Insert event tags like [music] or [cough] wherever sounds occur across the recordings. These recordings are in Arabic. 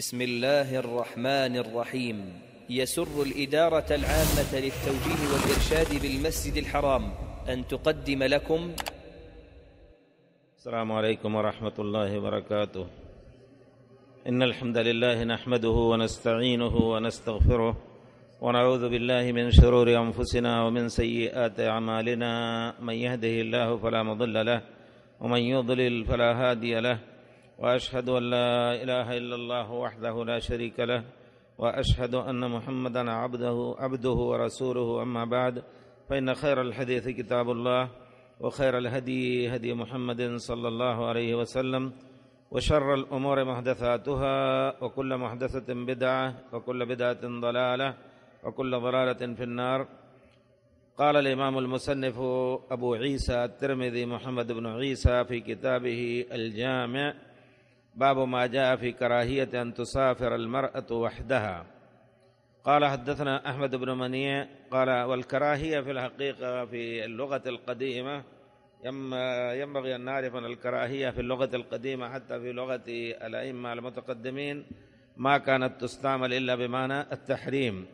بسم الله الرحمن الرحيم يسر الإدارة العامة للتوجيه والإرشاد بالمسجد الحرام أن تقدم لكم السلام عليكم ورحمة الله وبركاته إن الحمد لله نحمده ونستعينه ونستغفره ونعوذ بالله من شرور أنفسنا ومن سيئات أعمالنا من يهده الله فلا مضل له ومن يضلل فلا هادي له واشهد ان لا اله الا الله وحده لا شريك له واشهد ان محمدا عبده عبده ورسوله اما بعد فان خير الحديث كتاب الله وخير الهدي هدي محمد صلى الله عليه وسلم وشر الامور محدثاتها وكل محدثه بدعه وكل بدعه ضلاله وكل ضلاله في النار قال الإمام المصنف أبو عيسى الترمذي محمد بن عيسى في كتابه الجامع باب ما جاء في كراهية أن تسافر المرأة وحدها قال حدثنا أحمد بن منيع قال والكراهية في الحقيقة في اللغة القديمة ينبغي أن نعرف أن الكراهية في اللغة القديمة حتى في لغة الأئمة المتقدمين ما كانت تستعمل إلا بمعنى التحريم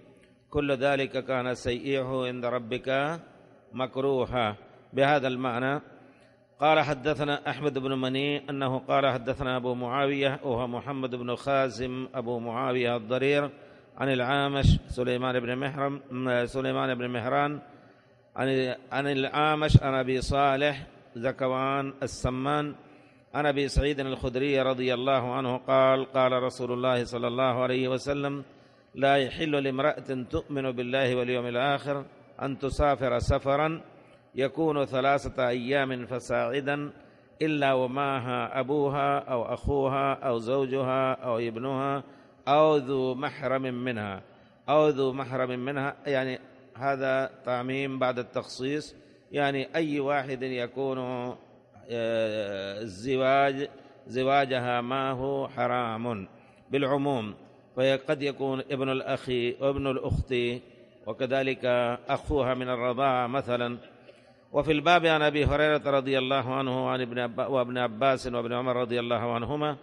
كل ذلك كان سيئه عند ربك مكروها بهذا المعنى قال حدثنا أحمد بن مني أنه قال حدثنا أبو معاوية وهو محمد بن خازم أبو معاوية الضرير عن العامش سليمان بن محرم سليمان بن مهران عن عن العامش عن أبي صالح زكوان السمان عن أبي سعيد الخدري رضي الله عنه قال قال رسول الله صلى الله عليه وسلم لا يحل لامرأة تؤمن بالله واليوم الآخر أن تسافر سفرا يكون ثلاثة أيام فساعدا إلا ومعها أبوها أو أخوها أو زوجها أو ابنها أو ذو محرم منها أو ذو محرم منها يعني هذا تعميم بعد التخصيص يعني أي واحد يكون آه، الزواج زواجها معه حرام بالعموم فقد يكون ابن الأخ وابن الأخت وكذلك أخوها من الرضاعة مثلا وفي الباب عن أبي هريرة رضي الله عنه وعن ابن وابن عباس وابن عمر رضي الله عنهما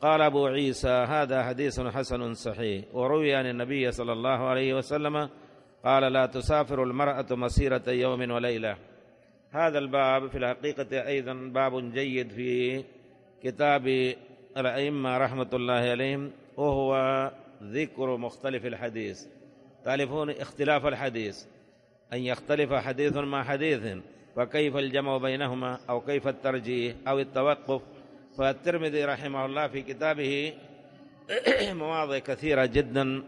قال أبو عيسى هذا حديث حسن صحيح وروي عن النبي صلى الله عليه وسلم قال لا تسافر المرأة مسيرة يوم وليلة هذا الباب في الحقيقة أيضا باب جيد في كتاب الأئمة رحمة الله عليهم وهو ذكر مختلف الحديث تعرفون اختلاف الحديث أن يختلف حديث مع حديث فكيف الجمع بينهما أو كيف الترجيح أو التوقف فالترمذي رحمه الله في كتابه [clears throat] مواضع كثيرة جدا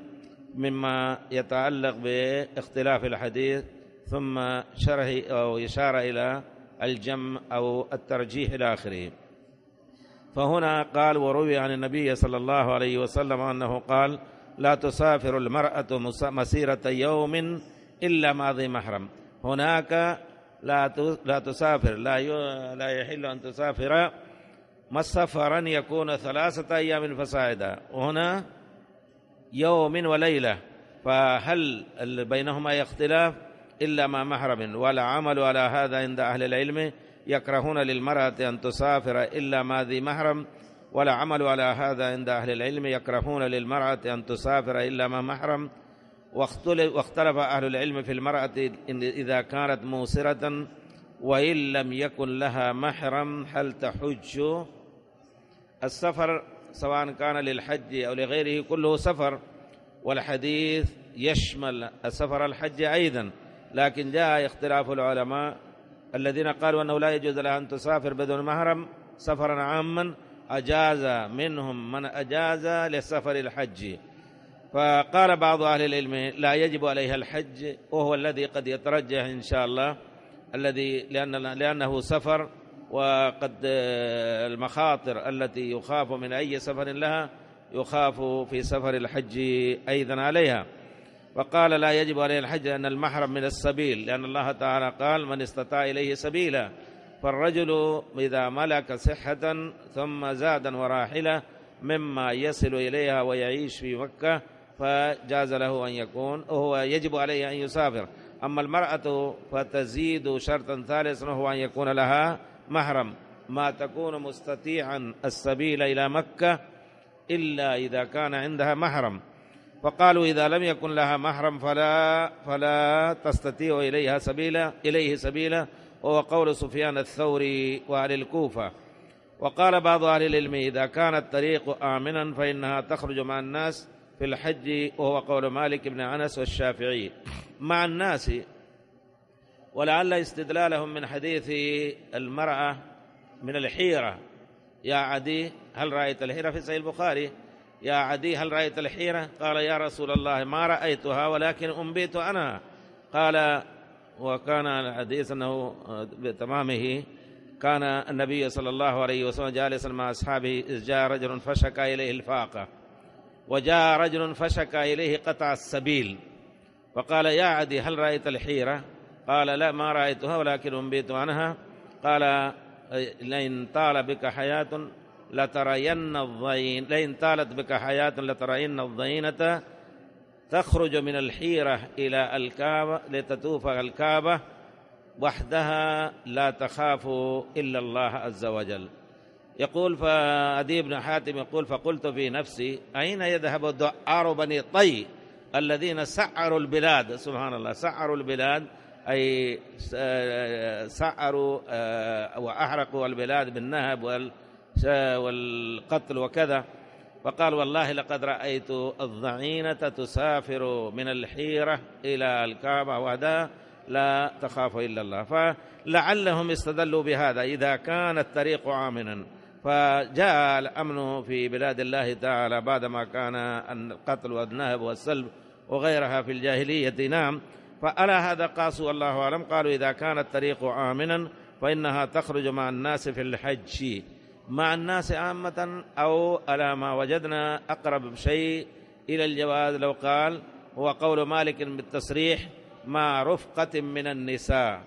مما يتعلق باختلاف الحديث ثم شرح أو إشارة إلى الجمع أو الترجيح إلى آخره فهنا قال وروي عن النبي صلى الله عليه وسلم أنه قال لا تسافر المرأة مسيرة يوم إلا ماضي محرم هناك لا لا تسافر لا لا يحل أن تسافر مسافرا يكون ثلاثة أيام فصاعدا وهنا يوم وليلة فهل بينهما اختلاف إلا ما محرم ولا عمل على هذا عند أهل العلم يكرهون للمرأة أن تسافر إلا ما ذي محرم ولا عمل على هذا عند أهل العلم يكرهون للمرأة أن تسافر إلا ما محرم واختلف أهل العلم في المرأة إذا كانت موسرة وإن لم يكن لها محرم هل تحج السفر سواء كان للحج أو لغيره كله سفر والحديث يشمل السفر الحج أيضا لكن جاء اختلاف العلماء الذين قالوا أنه لا يجوز لها أن تسافر بدون محرم سفرا عاما أجاز منهم من أجاز لسفر الحج فقال بعض أهل العلم لا يجب عليها الحج وهو الذي قد يترجح إن شاء الله الذي لأن لأنه سفر وقد آه، المخاطر التي يخاف من أي سفر لها يخاف في سفر الحج أيضا عليها وقال لا يجب عليه الحج لأن المحرم من السبيل لأن الله تعالى قال من استطاع إليه سبيلا فالرجل إذا ملك صحة ثم زادا وراحلة مما يصل إليها ويعيش في مكة فجاز له أن يكون وهو يجب عليه أن يسافر أما المرأة فتزيد شرطا ثالثا وهو أن يكون لها محرم ما تكون مستطيعا السبيل إلى مكة إلا إذا كان عندها محرم فقالوا إذا لم يكن لها محرم فلا فلا تستطيع إليها سبيلا إليه سبيلا وهو قول سفيان الثوري وأهل الكوفة وقال بعض أهل العلم إذا كان الطريق آمنا فإنها تخرج مع الناس في الحج وهو قول مالك بن أنس والشافعي مع الناس ولعل استدلالهم من حديث المرأة من الحيرة يا عدي هل رأيت الحيرة في صحيح البخاري يا عدي هل رأيت الحيرة قال يا رسول الله ما رأيتها ولكن أنبيت أنا قال وكان الحديث أنه بتمامه كان النبي صلى الله عليه وسلم جالسا مع أصحابه إذ جاء رجل فشكى إليه الفاقة وجاء رجل فشكى إليه قطع السبيل فقال يا عدي هل رأيت الحيرة قال لا ما رأيتها ولكن أنبيت عنها قال لئن طال بك حياة لترين الضين لئن طالت بك حياة لترين الضينة تخرج من الحيرة إلى الكعبة لتتوفى الكعبة وحدها لا تخاف إلا الله عز وجل يقول فأدي بن حاتم يقول فقلت في نفسي أين يذهب دعار بني طي الذين سعروا البلاد سبحان الله سعروا البلاد أي سعروا آه، وأحرقوا البلاد بالنهب والقتل وكذا فقال والله لقد رأيت الضعينة تسافر من الحيرة إلى الكعبة وهذا لا تخاف إلا الله فلعلهم استدلوا بهذا إذا كان الطريق عامنا فجاء الأمن في بلاد الله تعالى بعدما كان القتل والنهب والسلب وغيرها في الجاهلية نعم فألا هذا قاسوا والله أعلم قالوا إذا كان الطريق آمنا فإنها تخرج مع الناس في الحج مع الناس عامة أو ألا ما وجدنا أقرب شيء إلى الجواز لو قال هو قول مالك بالتصريح مع رفقة من النساء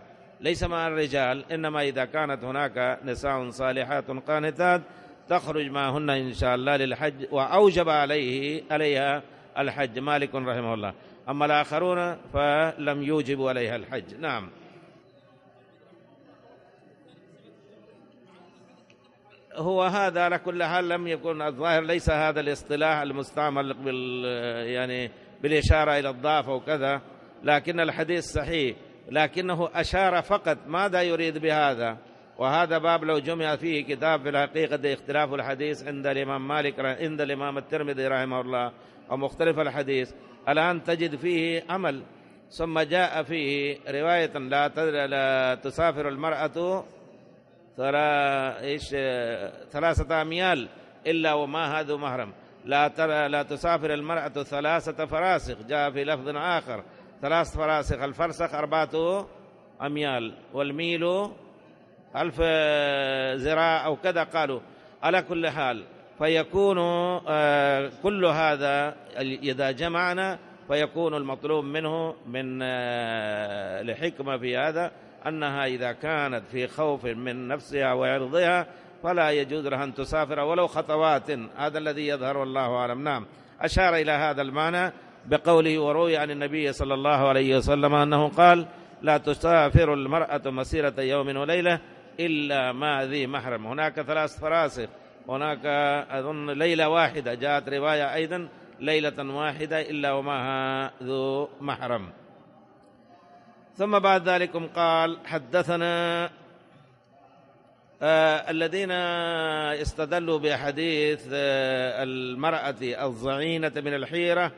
ليس مع الرجال إنما إذا كانت هناك نساء صالحات قانتات تخرج معهن إن شاء الله للحج وأوجب عليه عليها الحج مالك رحمه الله أما الآخرون فلم يوجبوا عليها الحج نعم هو هذا على كل حال لم يكن الظاهر ليس هذا الاصطلاح المستعمل بال يعني بالإشارة إلى الضعف وكذا لكن الحديث صحيح لكنه أشار فقط ماذا يريد بهذا وهذا باب لو جمع فيه كتاب في الحقيقة اختلاف الحديث عند الإمام مالك عند الإمام الترمذي رحمه الله ومختلف الحديث الآن تجد فيه أمل ثم جاء فيه رواية لا, لا تسافر المرأة ترى ايش ثلاثة أميال إلا وما هذا محرم لا ترى لا تسافر المرأة ثلاثة فراسخ جاء في لفظ آخر ثلاث فراسخ الفرسخ أربعة أميال والميل ألف زراع أو كذا قالوا على كل حال فيكون آه، كل هذا إذا جمعنا فيكون المطلوب منه من آه، لحكمة في هذا أنها إذا كانت في خوف من نفسها وعرضها فلا يجوز لها أن تسافر ولو خطوات هذا الذي يظهر والله أعلم نعم أشار إلى هذا المعنى بقوله وروي عن النبي صلى الله عليه وسلم أنه قال لا تسافر المرأة مسيرة يوم وليلة إلا ما ذي محرم هناك ثلاث فراسخ هناك أظن ليلة واحدة جاءت رواية أيضا ليلة واحدة إلا ومعها ذو محرم ثم بعد ذلك قال حدثنا آه الذين استدلوا بحديث آه المرأة الزعينة من الحيرة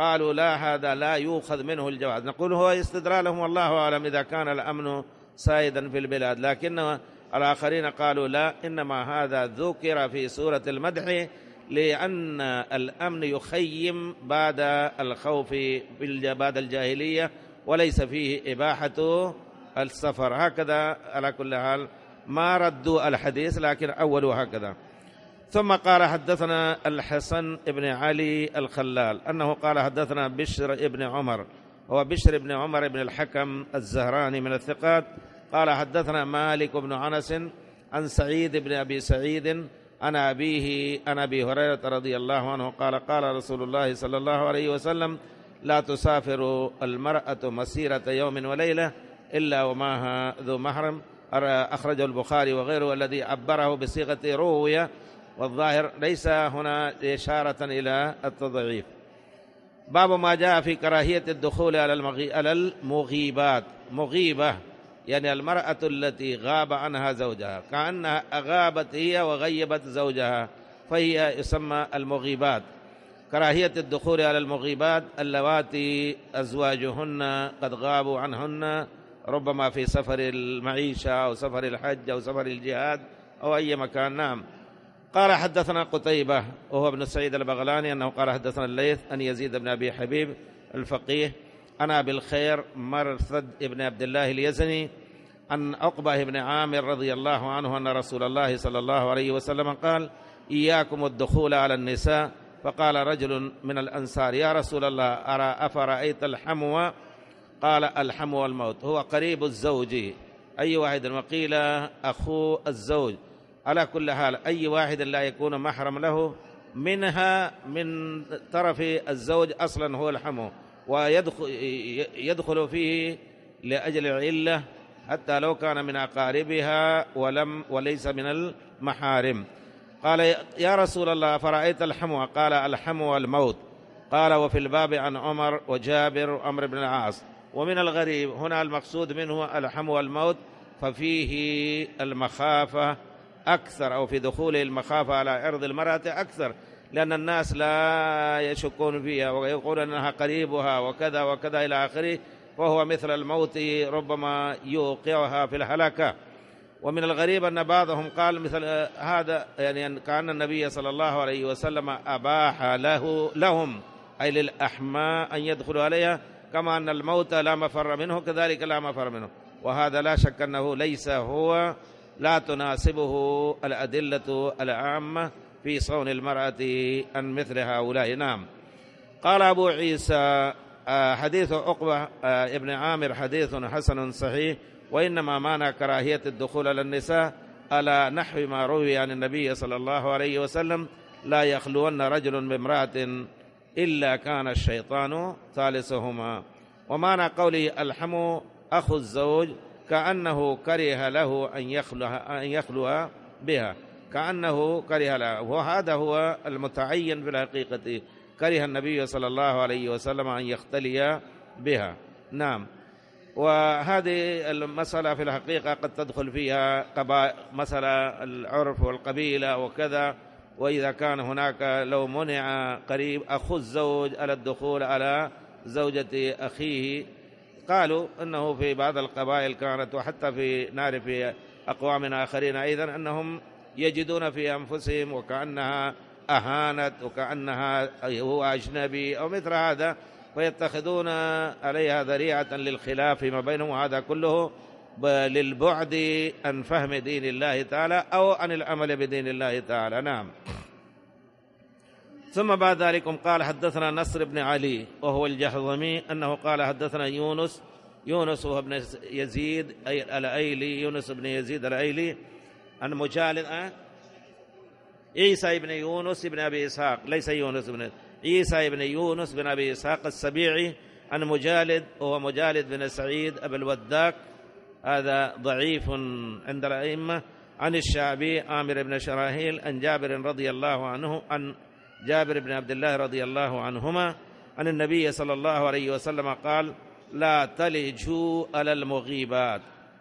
قالوا لا هذا لا يؤخذ منه الجواز نقول هو استدلالهم والله أعلم إذا كان الأمن سائدا في البلاد لكن الآخرين قالوا لا إنما هذا ذكر في سورة المدح لأن الأمن يخيم بعد الخوف بعد الجاهلية وليس فيه إباحة السفر هكذا على كل حال ما ردوا الحديث لكن أولوا هكذا ثم قال حدثنا الحسن بن علي الخلال أنه قال حدثنا بشر بن عمر هو بشر بن عمر بن الحكم الزهراني من الثقات قال حدثنا مالك بن عنس عن سعيد بن أبي سعيد عن أبيه عن أبي هريرة رضي الله عنه قال قال رسول الله صلى الله عليه وسلم لا تسافر المرأة مسيرة يوم وليلة إلا ومعها ذو محرم أخرجه البخاري وغيره الذي عبره بصيغة روية والظاهر ليس هنا إشارة إلى التضعيف باب ما جاء في كراهية الدخول على على المغيبات مغيبة يعني المرأة التي غاب عنها زوجها كأنها أغابت هي وغيبت زوجها فهي يسمى المغيبات كراهية الدخول على المغيبات اللواتي أزواجهن قد غابوا عنهن ربما في سفر المعيشة أو سفر الحج أو سفر الجهاد أو أي مكان نعم قال حدثنا قتيبة وهو ابن سعيد البغلاني أنه قال حدثنا الليث أن يزيد بن أبي حبيب الفقيه أنا بالخير مرثد ابن عبد الله اليزني عن عقبة بن عامر رضي الله عنه أن رسول الله صلى الله عليه وسلم قال إياكم الدخول على النساء فقال رجل من الأنصار يا رسول الله أرى أفرأيت الحمو قال الحمو الموت هو قريب الزوج أي واحد وقيل أخو الزوج على كل حال أي واحد لا يكون محرم له منها من طرف الزوج أصلا هو الحمو ويدخل يدخل فيه لأجل العلة حتى لو كان من أقاربها ولم وليس من المحارم قال يا رسول الله فرأيت الحمو قال الحمو الموت قال وفي الباب عن عمر وجابر وعمر بن العاص ومن الغريب هنا المقصود منه الحمو الموت ففيه المخافة أكثر أو في دخول المخافة على عرض المرأة أكثر لأن الناس لا يشكون فيها ويقول أنها قريبها وكذا وكذا إلى آخره وهو مثل الموت ربما يوقعها في الهلكة ومن الغريب أن بعضهم قال مثل هذا يعني كأن النبي صلى الله عليه وسلم أباح له لهم أي للأحماء أن يدخلوا عليها كما أن الموت لا مفر منه كذلك لا مفر منه وهذا لا شك أنه ليس هو لا تناسبه الأدلة العامة في صون المرأة عن مثل هؤلاء نعم قال أبو عيسى آه، حديث عقبة آه، ابن عامر حديث حسن صحيح وإنما معنى كراهية الدخول على النساء على نحو ما روي عن النبي صلى الله عليه وسلم لا يخلون رجل بامرأة إلا كان الشيطان ثالثهما ومعنى قوله الحمو أخو الزوج كأنه كره له أن يخلو, أن يخلو بها كأنه كره له وهذا هو المتعين في الحقيقة كره النبي صلى الله عليه وسلم أن يختلي بها نعم وهذه المسألة في الحقيقة قد تدخل فيها مسألة العرف والقبيلة وكذا وإذا كان هناك لو منع قريب أخو الزوج على الدخول على زوجة أخيه قالوا أنه في بعض القبائل كانت وحتى في نار في أقوام آخرين أيضا أنهم يجدون في أنفسهم وكأنها أهانت وكأنها هو أجنبي أو مثل هذا فيتخذون عليها ذريعة للخلاف فيما بينهم وهذا كله للبعد عن فهم دين الله تعالى أو عن العمل بدين الله تعالى نعم ثم بعد ذلك قال حدثنا نصر بن علي وهو الجحظمي أنه قال حدثنا يونس يونس هو ابن يزيد أي الأيلي يونس بن يزيد الأيلي عن مجالد آه؟ عيسى بن يونس بن أبي إسحاق ليس يونس بن عيسى بن يونس بن أبي إسحاق السبيعي عن مجالد وهو مجالد بن سعيد أبو الوداك هذا ضعيف عند الأئمة عن الشعبي عامر بن شراهيل عن جابر رضي الله عنه أن جابر بن عبد الله رضي الله عنهما عن النبي صلى الله عليه وسلم قال لا تلجوا على المغيبات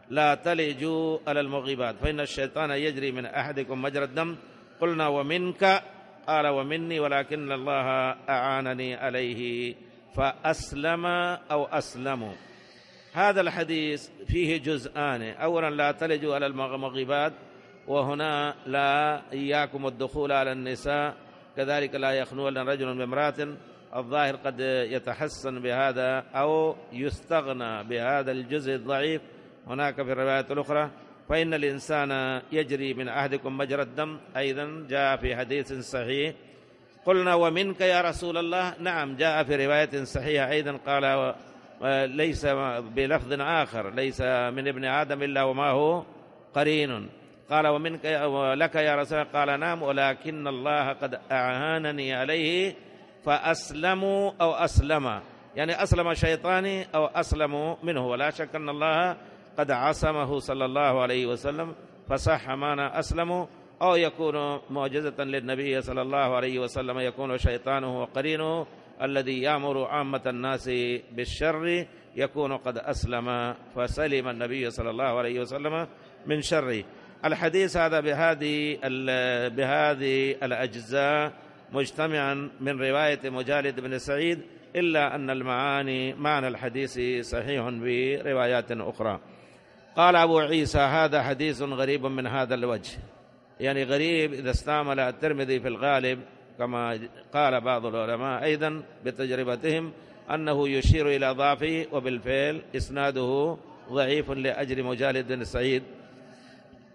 لا تلجوا على المغيبات فإن الشيطان يجري من أحدكم مجرى الدم قلنا ومنك قال ومني ولكن الله أعانني عليه فأسلم أو أسلموا هذا الحديث فيه جزآن أولا لا تلجوا على المغيبات وهنا لا إياكم الدخول على النساء كذلك لا يخنون رجل بامرأة الظاهر قد يتحسن بهذا أو يستغنى بهذا الجزء الضعيف هناك في الروايات الأخرى فإن الإنسان يجري من عهدكم مجرى الدم أيضا جاء في حديث صحيح قلنا ومنك يا رسول الله نعم جاء في رواية صحيحة أيضا قال ليس بلفظ آخر ليس من ابن آدم إلا وما هو قرين قال ومنك ولك يا رسول الله قال نعم ولكن الله قد أعانني عليه فأسلموا أو أسلم يعني أسلم شيطاني أو أسلم منه ولا شك أن الله قد عصمه صلى الله عليه وسلم فصح معنى أسلموا أو يكون معجزة للنبي صلى الله عليه وسلم يكون شيطانه وقرينه الذي يأمر عامة الناس بالشر يكون قد أسلم فسلم النبي صلى الله عليه وسلم من شره الحديث هذا بهذه بهذه الأجزاء مجتمعا من رواية مجالد بن سعيد إلا أن المعاني معنى الحديث صحيح بروايات أخرى قال أبو عيسى هذا حديث غريب من هذا الوجه يعني غريب إذا استعمل الترمذي في الغالب كما قال بعض العلماء أيضا بتجربتهم أنه يشير إلى ضعفه وبالفعل إسناده ضعيف لأجل مجالد بن سعيد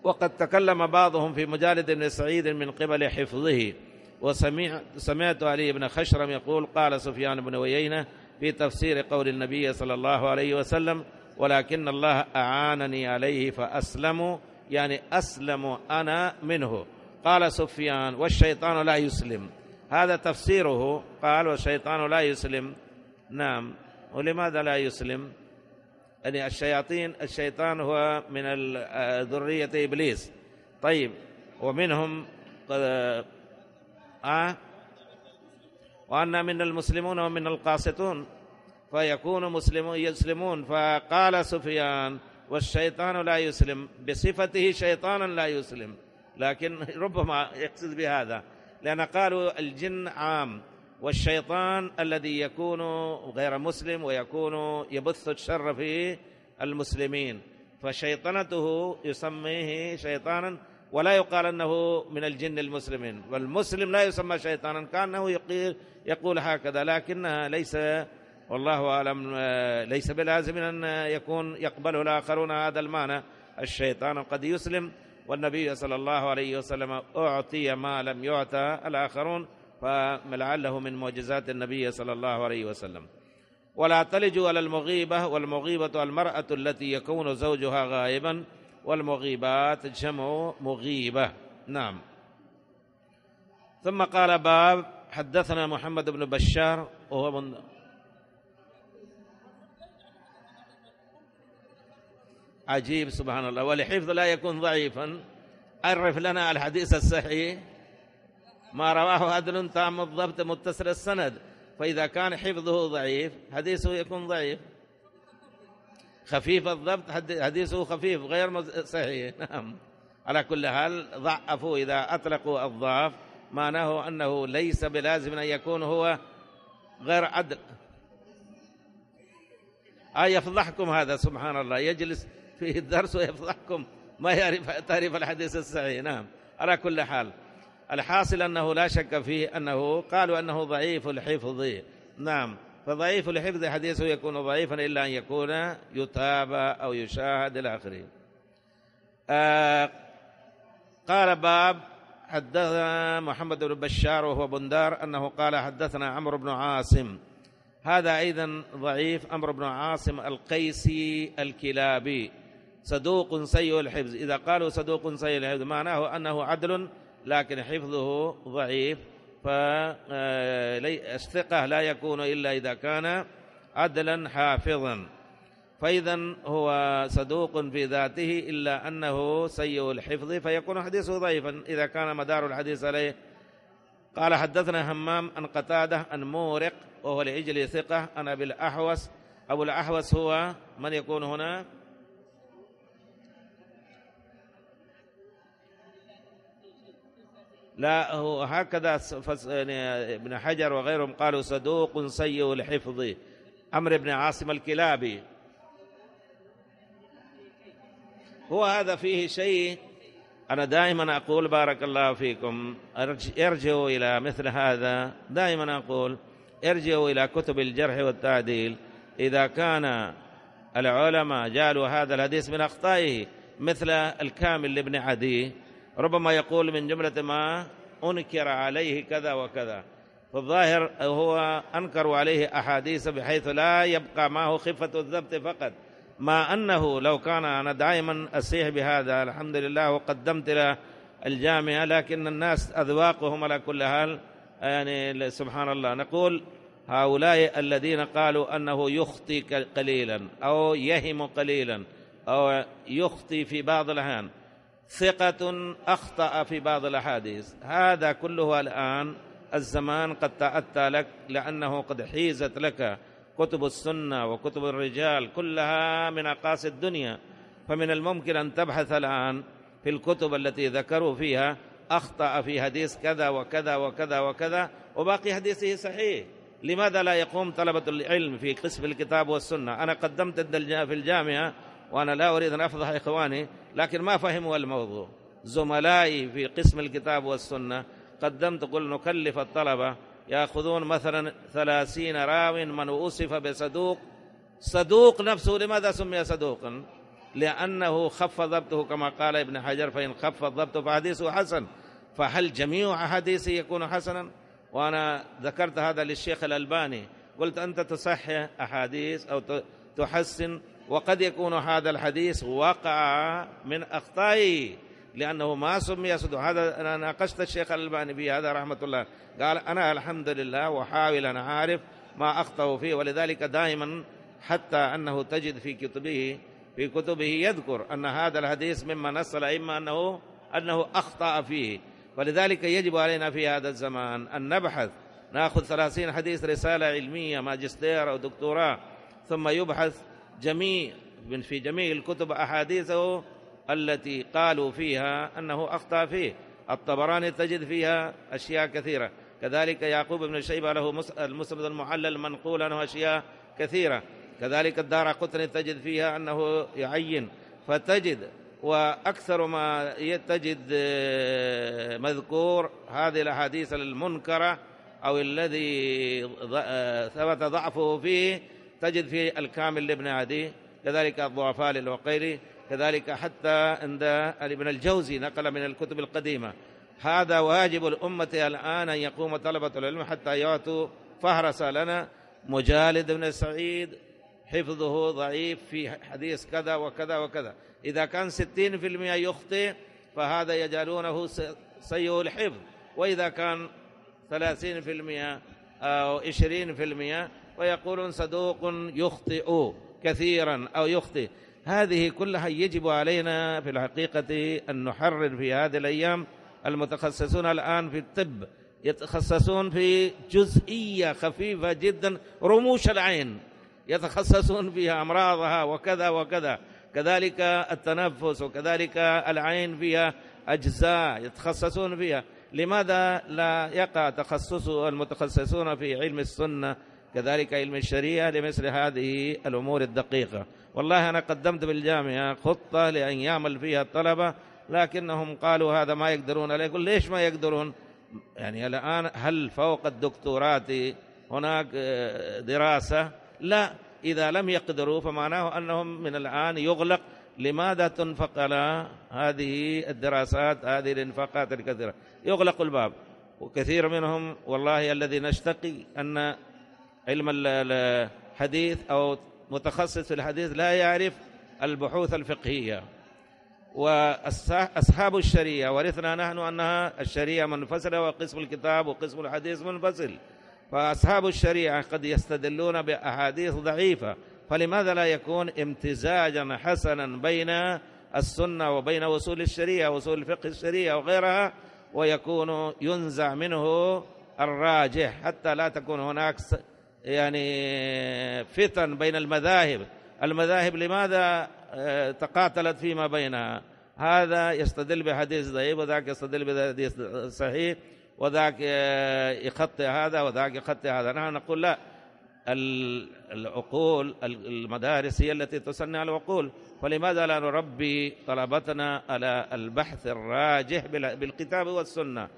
وقد تكلم بعضهم في مجالد بن سعيد من قبل حفظه وسمعت علي بن خشرم يقول قال سفيان بن ويينة في تفسير قول النبي صلى الله عليه وسلم ولكن الله أعانني عليه فأسلم يعني أسلم أنا منه قال سفيان والشيطان لا يسلم هذا تفسيره قال والشيطان لا يسلم نعم ولماذا لا يسلم يعني الشياطين الشيطان هو من آه، ذرية إبليس طيب ومنهم آه وأن من المسلمون ومن القاسطون فيكون مسلمون يسلمون فقال سفيان والشيطان لا يسلم بصفته شيطانا لا يسلم لكن ربما يقصد بهذا لأن قالوا الجن عام والشيطان الذي يكون غير مسلم ويكون يبث الشر في المسلمين فشيطنته يسميه شيطانا ولا يقال أنه من الجن المسلمين والمسلم لا يسمى شيطانا كأنه يقول, يقول هكذا لكنها ليس والله أعلم آه، ليس بلازم أن يكون يقبله الآخرون هذا المعنى الشيطان قد يسلم والنبي صلى الله عليه وسلم أعطي ما لم يعطى الآخرون فلعله من معجزات النبي صلى الله عليه وسلم ولا تلجوا على المغيبة والمغيبة المرأة التي يكون زوجها غائبا والمغيبات جمع مغيبة نعم ثم قال باب حدثنا محمد بن بشار وهو من عجيب سبحان الله ولحفظ لا يكون ضعيفا عرف لنا الحديث الصحيح ما رواه عدل تام الضبط متصل السند فإذا كان حفظه ضعيف حديثه يكون ضعيف خفيف الضبط حديثه خفيف غير صحيح [laughs] نعم على كل حال ضعفوا إذا أطلقوا الضعف معناه أنه ليس بلازم أن يكون هو غير عدل آه يفضحكم هذا سبحان الله يجلس في الدرس ويفضحكم ما يعرف تعريف الحديث الصحيح نعم على كل حال الحاصل أنه لا شك فيه أنه قالوا أنه ضعيف الحفظ نعم فضعيف الحفظ حديثه يكون ضعيفا إلا أن يكون يتابع أو يشاهد إلى آخره آه قال باب حدثنا محمد بن بشار وهو بندار أنه قال حدثنا عمرو بن عاصم هذا أيضا ضعيف عمرو بن عاصم القيسي الكلابي صدوق سيء الحفظ إذا قالوا صدوق سيء الحفظ معناه أنه عدل لكن حفظه ضعيف فالثقة آه، لا يكون إلا إذا كان عدلا حافظا فإذا هو صدوق في ذاته إلا أنه سيء الحفظ فيكون حديثه ضعيفا إذا كان مدار الحديث عليه قال حدثنا همام أن قتادة أن مورق وهو لعجل ثقة أنا بالأحوس أبو الأحوص هو من يكون هنا؟ لا هو هكذا يعني ابن حجر وغيرهم قالوا صدوق سيء الحفظ أمر ابن عاصم الكلابي هو هذا فيه شيء أنا دائما أقول بارك الله فيكم ارجعوا إلى مثل هذا دائما أقول ارجعوا إلى كتب الجرح والتعديل إذا كان العلماء جعلوا هذا الحديث من أخطائه مثل الكامل لابن عدي ربما يقول من جملة ما أنكر عليه كذا وكذا فالظاهر هو أنكر عليه أحاديث بحيث لا يبقى معه خفة الذبت فقط ما أنه لو كان أنا دائما أسيح بهذا الحمد لله وقدمت له الجامعة لكن الناس أذواقهم على كل حال يعني سبحان الله نقول هؤلاء الذين قالوا أنه يخطي قليلا أو يهم قليلا أو يخطي في بعض الأحيان ثقة أخطأ في بعض الأحاديث هذا كله الآن الزمان قد تأتى لك لأنه قد حيزت لك كتب السنة وكتب الرجال كلها من أقاصي الدنيا فمن الممكن أن تبحث الآن في الكتب التي ذكروا فيها أخطأ في حديث كذا وكذا وكذا وكذا وباقي حديثه صحيح لماذا لا يقوم طلبة العلم في قسم الكتاب والسنة أنا قدمت في الجامعة وأنا لا أريد أن أفضح إخواني لكن ما فهموا الموضوع زملائي في قسم الكتاب والسنة قدمت قل نكلف الطلبة يأخذون مثلا ثلاثين راو من وصف بصدوق صدوق نفسه لماذا سمي صدوقا لأنه خف ضبطه كما قال ابن حجر فإن خف ضبطه فحديثه حسن فهل جميع أحاديثه يكون حسنا وأنا ذكرت هذا للشيخ الألباني قلت أنت تصحح أحاديث أو تحسن وقد يكون هذا الحديث وقع من أخطائه لأنه ما سمي صدق هذا أنا ناقشت الشيخ الألباني في هذا رحمة الله قال أنا الحمد لله وحاول أن أعرف ما أخطأ فيه ولذلك دائما حتى أنه تجد في كتبه في كتبه يذكر أن هذا الحديث مما نص الأئمة أنه أنه أخطأ فيه ولذلك يجب علينا في هذا الزمان أن نبحث نأخذ ثلاثين حديث رسالة علمية ماجستير أو دكتوراه ثم يبحث جميع من في جميع الكتب أحاديثه التي قالوا فيها أنه أخطأ فيه الطبراني تجد فيها أشياء كثيرة كذلك يعقوب بن شيبة له المسند المعلل منقول عنه أشياء كثيرة كذلك الدار قطني تجد فيها أنه يعين فتجد وأكثر ما تجد آه، مذكور هذه الأحاديث المنكرة أو الذي آه، ثبت ضعفه فيه تجد في الكامل لابن عدي كذلك الضعفاء للوقيري كذلك حتى عند ابن الجوزي نقل من الكتب القديمة هذا واجب الأمة الآن أن يقوم طلبة العلم حتى يعطوا فهرس لنا مجالد بن سعيد حفظه ضعيف في حديث كذا وكذا وكذا إذا كان ستين في المئة يخطئ فهذا يجعلونه سيء الحفظ وإذا كان ثلاثين في المئة أو عشرين في المئة ويقولون صدوق يخطئ كثيرا أو يخطئ هذه كلها يجب علينا في الحقيقة أن نحرر في هذه الأيام المتخصصون الآن في الطب يتخصصون في جزئية خفيفة جدا رموش العين يتخصصون فيها أمراضها وكذا وكذا كذلك التنفس وكذلك العين فيها أجزاء يتخصصون فيها لماذا لا يقع تخصص المتخصصون في علم السنة كذلك علم الشريعة لمثل هذه الأمور الدقيقة والله أنا قدمت بالجامعة خطة لأن يعمل فيها الطلبة لكنهم قالوا هذا ما يقدرون عليه يقول ليش ما يقدرون يعني الآن هل فوق الدكتورات هناك دراسة لا إذا لم يقدروا فمعناه أنهم من الآن يغلق لماذا تنفق على هذه الدراسات هذه الانفاقات الكثيرة يغلق الباب وكثير منهم والله الذي نشتقي أن علم الحديث أو متخصص في الحديث لا يعرف البحوث الفقهية وأصحاب الشريعة ورثنا نحن أنها الشريعة منفصلة وقسم الكتاب وقسم الحديث منفصل فأصحاب الشريعة قد يستدلون بأحاديث ضعيفة فلماذا لا يكون امتزاجا حسنا بين السنة وبين وصول الشريعة وصول الفقه الشريعة وغيرها ويكون ينزع منه الراجح حتى لا تكون هناك يعني فتن بين المذاهب المذاهب لماذا آه، تقاتلت فيما بينها هذا يستدل بحديث ضعيف وذاك يستدل بحديث صحيح وذاك آه، يخطئ هذا وذاك يخطئ هذا نحن نقول لا العقول المدارس هي التي تسنى العقول فلماذا لا نربي طلبتنا على البحث الراجح بالكتاب والسنة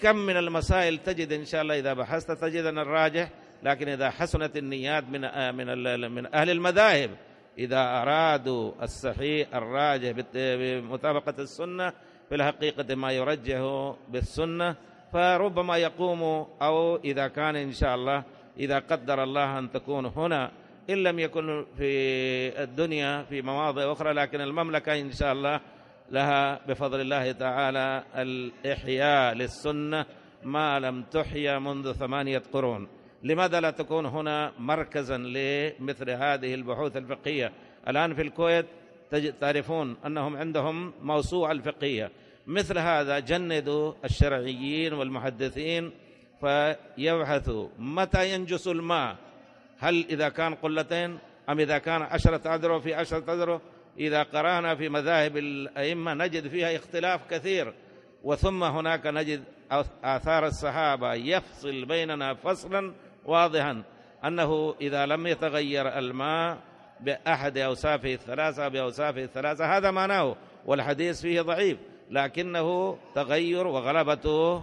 كم من المسائل تجد إن شاء الله إذا بحثت تجد أن الراجح لكن إذا حسنت النيات من آه، من من أهل المذاهب إذا أرادوا الصحيح الراجح بمطابقة السنة في الحقيقة ما يرجه بالسنة فربما يقوم أو إذا كان إن شاء الله إذا قدر الله أن تكون هنا إن لم يكن في الدنيا في مواضع أخرى لكن المملكة إن شاء الله لها بفضل الله تعالى الإحياء للسنة ما لم تحيا منذ ثمانية قرون لماذا لا تكون هنا مركزا لمثل هذه البحوث الفقهية الآن في الكويت تعرفون أنهم عندهم موسوعة الفقهية مثل هذا جندوا الشرعيين والمحدثين فيبحثوا متى ينجس الماء هل إذا كان قلتين أم إذا كان عشرة أذرع في عشرة أذرع إذا قرأنا في مذاهب الأئمة نجد فيها اختلاف كثير وثم هناك نجد آثار الصحابة يفصل بيننا فصلا واضحا أنه إذا لم يتغير الماء بأحد أوصافه الثلاثة بأوصافه الثلاثة هذا معناه والحديث فيه ضعيف لكنه تغير وغلبته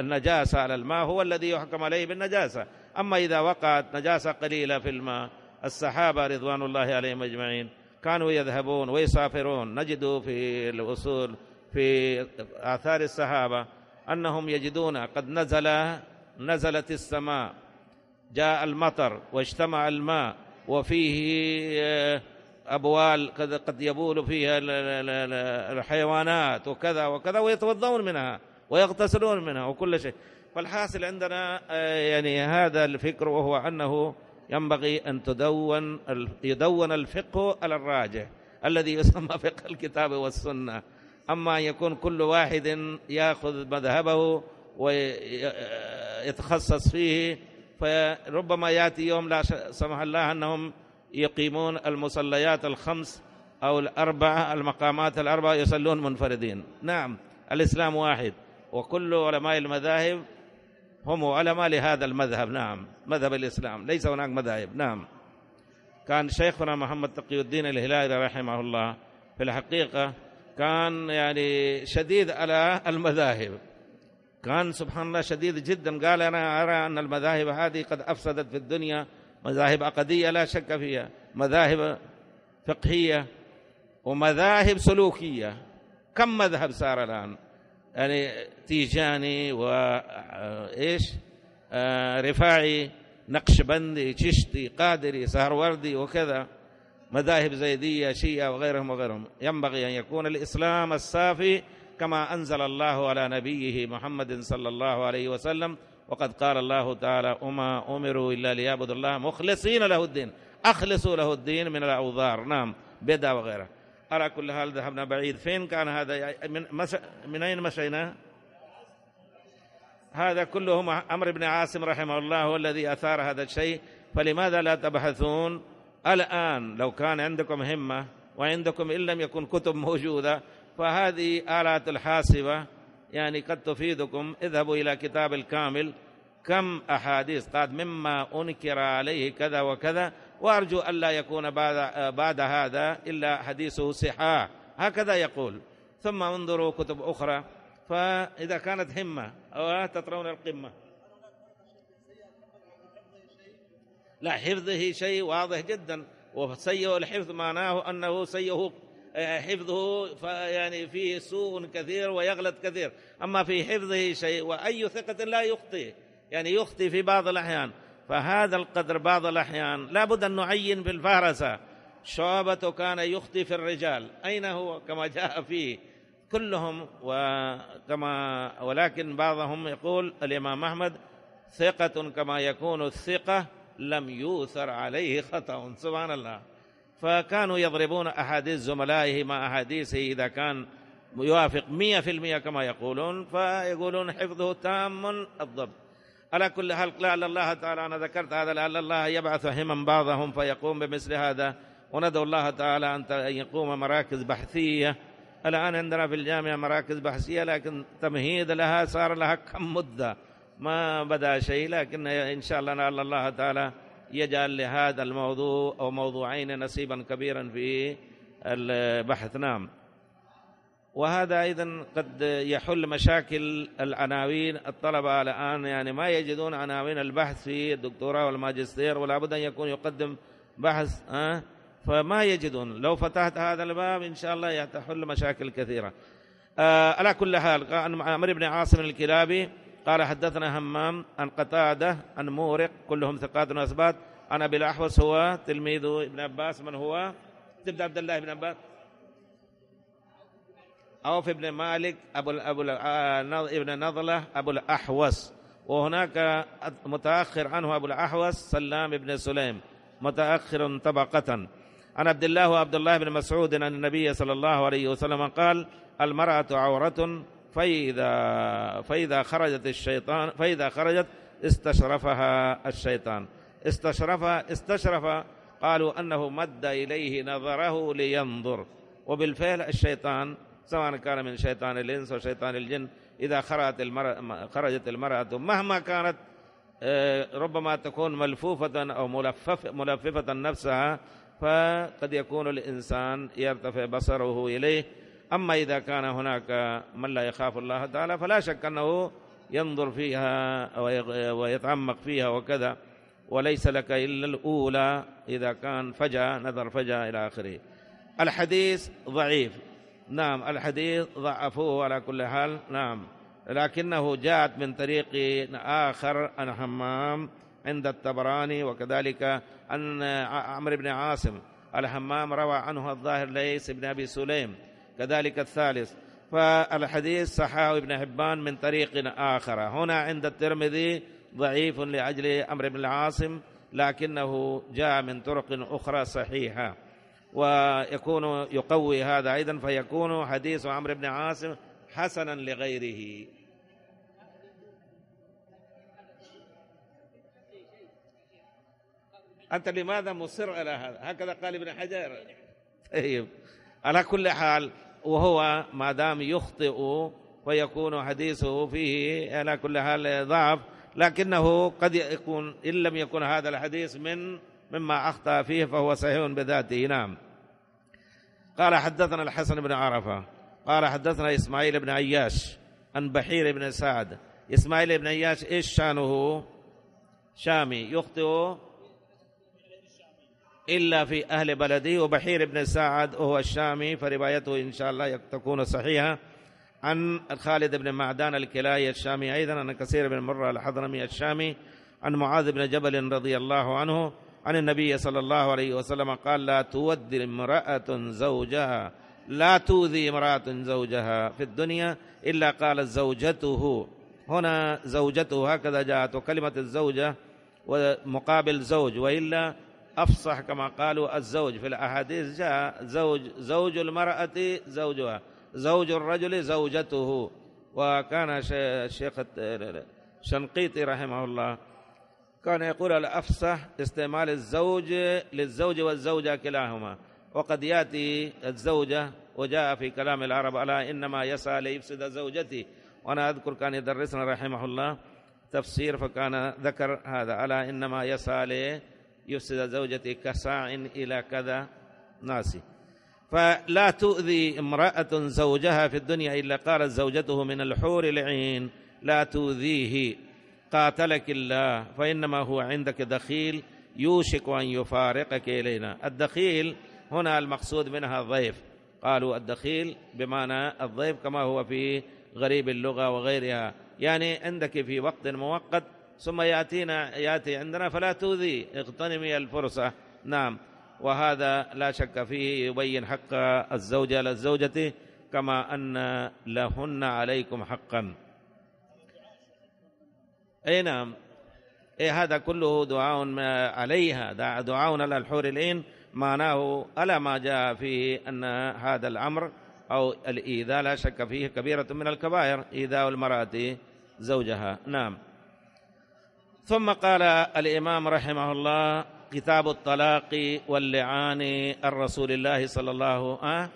النجاسة على الماء هو الذي يحكم عليه بالنجاسة أما إذا وقعت نجاسة قليلة في الماء الصحابة رضوان الله عليهم أجمعين كانوا يذهبون ويسافرون نجد في الوصول في آثار الصحابة أنهم يجدون قد نزل نزلت السماء جاء المطر واجتمع الماء وفيه آه، أبوال قد يبول فيها الحيوانات وكذا وكذا ويتوضون منها ويغتسلون منها وكل شيء فالحاصل عندنا آه، يعني هذا الفكر وهو أنه ينبغي أن تدون يدون الفقه على الراجح الذي يسمى فقه الكتاب والسنة أما أن يكون كل واحد يأخذ مذهبه ويتخصص فيه فربما ياتي يوم لا سمح الله انهم يقيمون المصليات الخمس او الاربعه المقامات الاربعه يصلون منفردين نعم الاسلام واحد وكل علماء المذاهب هم علماء لهذا المذهب نعم مذهب الاسلام ليس هناك مذاهب نعم كان شيخنا محمد تقي الدين الهلالي رحمه الله في الحقيقه كان يعني شديد على المذاهب كان سبحان الله شديد جدا قال أنا أرى أن المذاهب هذه قد أفسدت في الدنيا مذاهب عقدية لا شك فيها مذاهب فقهية ومذاهب سلوكية كم مذهب صار الآن يعني تيجاني وإيش آه،, آه رفاعي نقشبندي چشتي قادري سهروردي وكذا مذاهب زيدية شيعة وغيرهم وغيرهم ينبغي أن يكون الإسلام الصافي كما أنزل الله على نبيه محمد صلى الله عليه وسلم وقد قال الله تعالى وما أمروا إلا ليعبدوا الله مخلصين له الدين أخلصوا له الدين من الأوضار نعم بدع وغيره على كل حال ذهبنا بعيد فين كان هذا من, مش... من أين مشينا هذا كله أمر بن عاصم رحمه الله هو الذي أثار هذا الشيء فلماذا لا تبحثون الآن لو كان عندكم همة وعندكم إن لم يكن كتب موجودة فهذه آلات الحاسبة يعني قد تفيدكم اذهبوا إلى كتاب الكامل كم أحاديث قد مما أنكر عليه كذا وكذا وأرجو ألا يكون بعد, بعد هذا إلا حديثه صحاح هكذا يقول ثم انظروا كتب أخرى فإذا كانت همة أو تطرون القمة لا حفظه شيء واضح جدا وسيء الحفظ معناه أنه سيء آه، حفظه يعني فيه سوء كثير ويغلط كثير أما في حفظه شيء وأي ثقة لا يخطئ يعني يخطئ في بعض الأحيان فهذا القدر بعض الأحيان لابد أن نعين في الفهرسة شعبة كان يخطئ في الرجال أين هو كما جاء فيه كلهم وكما ولكن بعضهم يقول الإمام أحمد ثقة كما يكون الثقة لم يوثر عليه خطأ سبحان الله فكانوا يضربون أحاديث زملائه مع أحاديثه إذا كان يوافق مئة في المئة كما يقولون فيقولون حفظه تام الضبط على كل حال لعل الله تعالى أنا ذكرت هذا لعل الله يبعث همم بعضهم فيقوم بمثل هذا وندعو الله تعالى أن يقوم مراكز بحثية الآن عندنا في الجامعة مراكز بحثية لكن تمهيد لها صار لها كم مدة ما بدأ شيء لكن إن شاء الله لعل الله تعالى يجعل لهذا الموضوع أو موضوعين نصيبا كبيرا في البحث نعم وهذا أيضا قد يحل مشاكل العناوين الطلبة الآن يعني ما يجدون عناوين البحث في الدكتوراه والماجستير ولا بد أن يكون يقدم بحث أه؟ فما يجدون لو فتحت هذا الباب إن شاء الله تحل مشاكل كثيرة أه على كل حال عن عمرو بن عاصم الكلابي قال حدثنا همام عن قتادة عن مورق كلهم ثقات وأثبات عن أبي الأحوص هو تلميذ ابن عباس من هو تبدأ عبد الله بن عباس عوف بن مالك أبو أبو آه، ابن نضلة أبو الأحوص وهناك متأخر عنه أبو الأحوص سلام بن سليم متأخر طبقة عن عبد الله وعبد الله بن مسعود عن النبي صلى الله عليه وسلم قال المرأة عورة فإذا فإذا خرجت الشيطان فإذا خرجت استشرفها الشيطان استشرف استشرف قالوا أنه مد إليه نظره لينظر وبالفعل الشيطان سواء كان من شيطان الإنس وشيطان الجن إذا خرجت المرأة, خرجت المرأة مهما كانت آه، ربما تكون ملفوفة أو ملفف ملففة نفسها فقد يكون الإنسان يرتفع بصره إليه أما إذا كان هناك من لا يخاف الله تعالى فلا شك أنه ينظر فيها ويتعمق فيها وكذا وليس لك إلا الأولى إذا كان فجأة نذر فجأة إلى آخره الحديث ضعيف نعم الحديث ضعفوه على كل حال نعم لكنه جاءت من طريق آخر عن حمام عند الطبراني وكذلك أن عمرو بن عاصم الحمام روى عنه الظاهر ليس بن أبي سليم كذلك الثالث فالحديث صحاه ابن حبان من طريق آخر هنا عند الترمذي ضعيف لأجل أمر بن العاصم لكنه جاء من طرق أخرى صحيحة ويكون يقوي هذا أيضا فيكون حديث عمرو بن عاصم حسنا لغيره أنت لماذا مصر على هذا هكذا قال ابن حجر طيب على كل حال وهو ما دام يخطئ ويكون حديثه فيه على كل حال ضعف لكنه قد يكون إن لم يكن هذا الحديث من مما أخطأ فيه فهو صحيح بذاته نعم قال حدثنا الحسن بن عرفة قال حدثنا إسماعيل بن عياش عن بحير بن سعد إسماعيل بن عياش إيش شانه شامي يخطئ إلا في أهل بلدي وبحير بن سعد وهو الشامي فروايته إن شاء الله تكون صحيحة عن خالد بن معدان الكلاي الشامي أيضا عن كثير بن مرة الحضرمي الشامي عن معاذ بن جبل رضي الله عنه عن النبي صلى الله عليه وسلم قال لا تودي امرأة زوجها لا تؤذي امرأة زوجها في الدنيا إلا قالت زوجته هنا زوجته هكذا جاءت وكلمة الزوجة ومقابل زوج وإلا أفصح كما قالوا الزوج في الأحاديث جاء زوج زوج المرأة زوجها زوج الرجل زوجته وكان الشيخ شنقيطي رحمه الله كان يقول الأفصح استعمال الزوج للزوج والزوجة كلاهما وقد يأتي الزوجة وجاء في كلام العرب على إنما يسعى ليفسد زوجتي وأنا أذكر كان يدرسنا رحمه الله تفسير فكان ذكر هذا على إنما يسعى يفسد زوجتي كساع إلى كذا ناسي فلا تؤذي امرأة زوجها في الدنيا إلا قالت زوجته من الحور العين لا تؤذيه قاتلك الله فإنما هو عندك دخيل يوشك أن يفارقك إلينا الدخيل هنا المقصود منها الضيف قالوا الدخيل بمعنى الضيف كما هو في غريب اللغة وغيرها يعني عندك في وقت مؤقت ثم يأتينا يأتي عندنا فلا تؤذي اغتنمي الفرصة نعم وهذا لا شك فيه يبين حق الزوجة للزوجة كما أن لهن عليكم حقا أي نعم أي هذا كله دعاء عليها دعاء على الحور العين معناه ألا ما جاء فيه أن هذا الأمر أو الإيذاء لا شك فيه كبيرة من الكبائر إيذاء المرأة زوجها نعم ثم قال الإمام رحمه الله كتاب الطلاق واللعان الرسول الله صلى الله عليه وسلم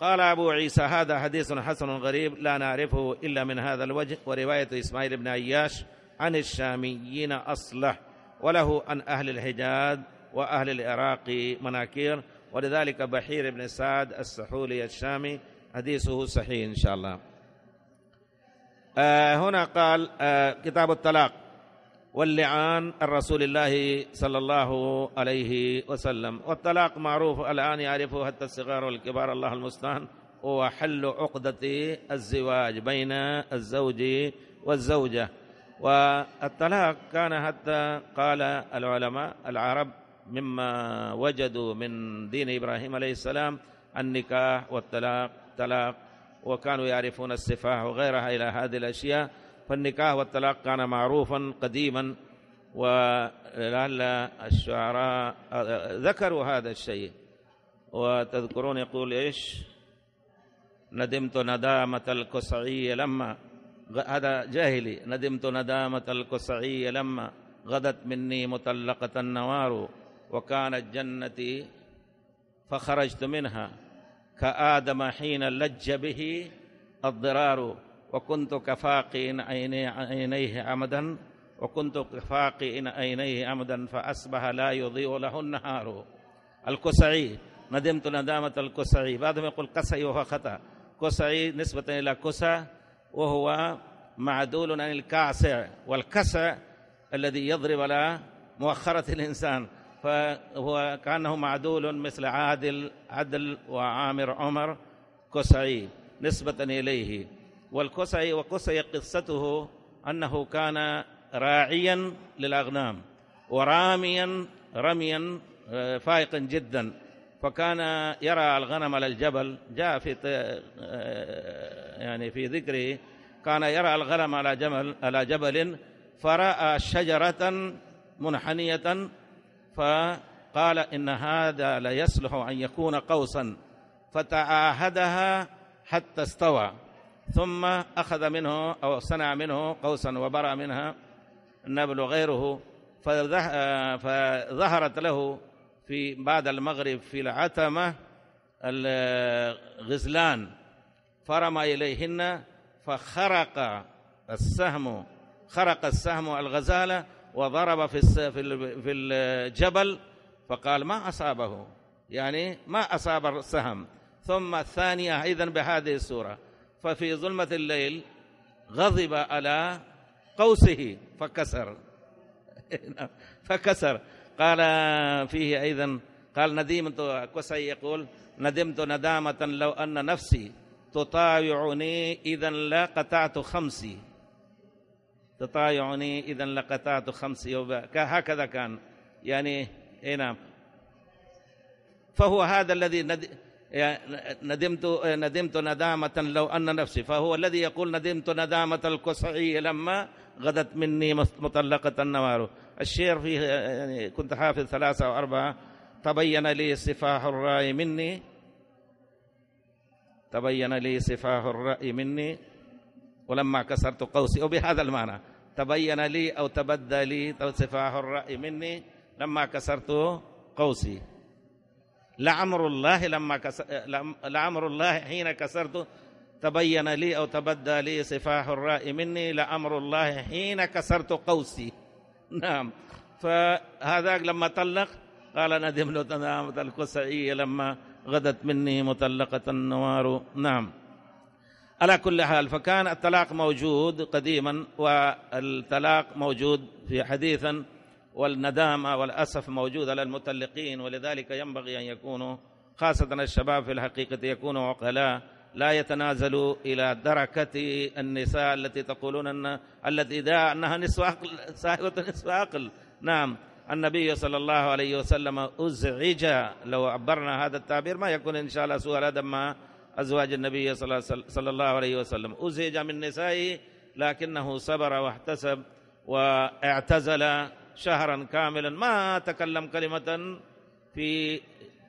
قال أبو عيسى هذا حديث حسن غريب لا نعرفه إلا من هذا الوجه ورواية إسماعيل بن عياش عن الشاميين أصله وله عن أهل الحجاز وأهل العراق مناكير ولذلك بحير بن سعد السحولي الشامي حديثه صحيح إن شاء الله آه، هنا قال آه، كتاب الطلاق واللعان الرسول الله صلى الله عليه وسلم والطلاق معروف الآن يعرفه حتى الصغار والكبار الله المستعان هو حل عقدة الزواج بين الزوج والزوجة والطلاق كان حتى قال العلماء العرب مما وجدوا من دين إبراهيم عليه السلام النكاح والطلاق طلاق وكانوا يعرفون السفاح وغيرها إلى هذه الأشياء فالنكاح والطلاق كان معروفا قديما ولعل الشعراء ذكروا هذا الشيء وتذكرون يقول إيش ندمت ندامة الكسعي لما هذا جاهلي ندمت ندامة الكسعي لما غدت مني مطلقة النوار وكانت جنتي فخرجت منها كآدم حين لج به الضرار وكنت كفاقي عينيه عمدا وكنت كفاقي عينيه عمدا فأصبح لا يضيء له النهار الكسعي ندمت ندامة الكسعي بعضهم يقول قسعي وهو خطأ كسعي نسبة إلى كسع وهو معدول عن الكاسع والكسع الذي يضرب على مؤخرة الإنسان فهو كأنه معدول مثل عادل عدل وعامر عمر كسعي نسبة إليه والكسعي وكسعي قصته أنه كان راعيا للأغنام وراميا رميا آه، فائقا جدا فكان يرى الغنم على الجبل جاء في آه، يعني في ذكره كان يرى الغنم على جبل على جبل فرأى شجرة منحنية فقال إن هذا ليصلح أن يكون قوسا فتعاهدها حتى استوى ثم أخذ منه أو صنع منه قوسا وبرى منها النبل وغيره فظهرت له في بعد المغرب في العتمة الغزلان فرمى إليهن فخرق السهم خرق السهم الغزالة وضرب في في الجبل فقال ما أصابه يعني ما أصاب السهم ثم الثانية أيضا بهذه السورة ففي ظلمة الليل غضب على قوسه فكسر [laughs] فكسر قال فيه أيضا قال ندمت قسي يقول ندمت ندامة لو أن نفسي تطاوعني إذا لا قطعت خمسي تطايعني إذا لقطعت خمس يوبا هكذا كان يعني اي نعم فهو هذا الذي ندمت ندمت ندامة لو أن نفسي فهو الذي يقول ندمت ندامة الكسعي لما غدت مني مطلقة النوار الشير فيه يعني كنت حافظ ثلاثة أو أربعة تبين لي سفاح الرأي مني تبين لي سفاح الرأي مني ولما كسرت قوسي وبهذا المعنى تبين لي أو تبدى لي صفاه الرأي مني لما كسرت قوسي لعمر الله لما كسر لعمر الله حين كسرت تبين لي أو تبدى لي صفاه الرأي مني لأمر الله حين كسرت قوسي [laughs] نعم فهذاك لما طلق قال ندم تنامت الكسعية لما غدت مني مطلقة النوار نعم على كل حال فكان الطلاق موجود قديما والطلاق موجود في حديثا والندامة والأسف موجود على المطلقين ولذلك ينبغي أن يكونوا خاصة الشباب في الحقيقة يكونوا عقلاء لا يتنازلوا إلى دركة النساء التي تقولون أن التي دعا أنها نصف عقل صاحبة نصف عقل نعم النبي صلى الله عليه وسلم أزعج لو عبرنا هذا التعبير ما يكون إن شاء الله سوء الأدب ما أزواج النبي صلى الله عليه وسلم أزهج من نسائه لكنه صبر واحتسب واعتزل شهرا كاملا ما تكلم كلمة في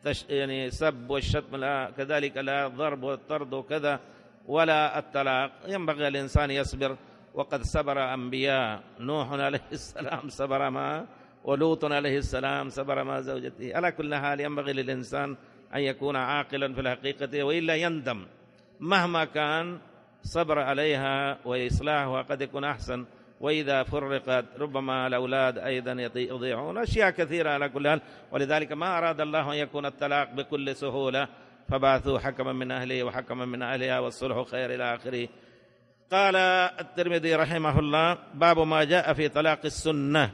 تش يعني سب والشتم لا كذلك لا الضرب والطرد وكذا ولا الطلاق ينبغي الإنسان يصبر وقد صبر أنبياء نوح عليه السلام صبر ما ولوط عليه السلام صبر ما زوجته على كل حال ينبغي للإنسان أن يكون عاقلا في الحقيقة وإلا يندم مهما كان صبر عليها وإصلاحها قد يكون أحسن وإذا فرقت ربما الأولاد أيضا يضيعون أشياء كثيرة على كل حال ولذلك ما أراد الله أن يكون الطلاق بكل سهولة فبعثوا حكما من أهله وحكما من أهلها والصلح خير إلى آخره قال الترمذي رحمه الله باب ما جاء في طلاق السنة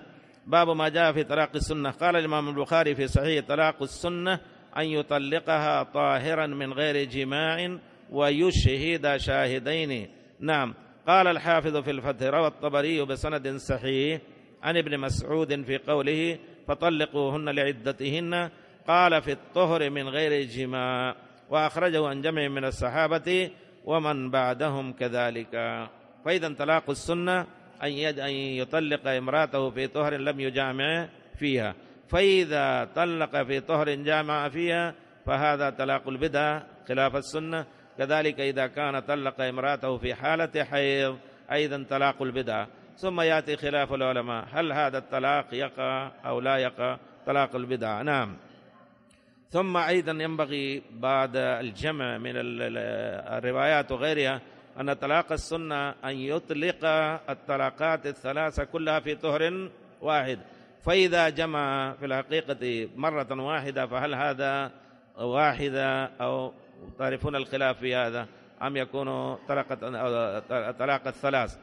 باب ما جاء في طلاق السنة قال الإمام البخاري في صحيح طلاق السنة أن يطلقها طاهرا من غير جماع ويشهد شاهدين نعم قال الحافظ في الفتح روى الطبري بسند صحيح عن ابن مسعود في قوله فطلقوهن لعدتهن قال في الطهر من غير جماع وأخرجه عن جمع من الصحابة ومن بعدهم كذلك فإذا انطلاق السنة أن يطلق امرأته في طهر لم يجامع فيها فإذا طلق في طهر جامع فيها فهذا طلاق البدع خلاف السنة كذلك إذا كان طلق امرأته في حالة حيض أيضا طلاق البدع ثم يأتي خلاف العلماء هل هذا الطلاق يقع أو لا يقع طلاق البدع نعم ثم أيضا ينبغي بعد الجمع من الروايات وغيرها أن طلاق السنة أن يطلق الطلاقات الثلاثة كلها في طهر واحد فإذا جمع في الحقيقة مرة واحدة فهل هذا واحدة أو تعرفون الخلاف في هذا أم يكون طلاقة طلاق الثلاث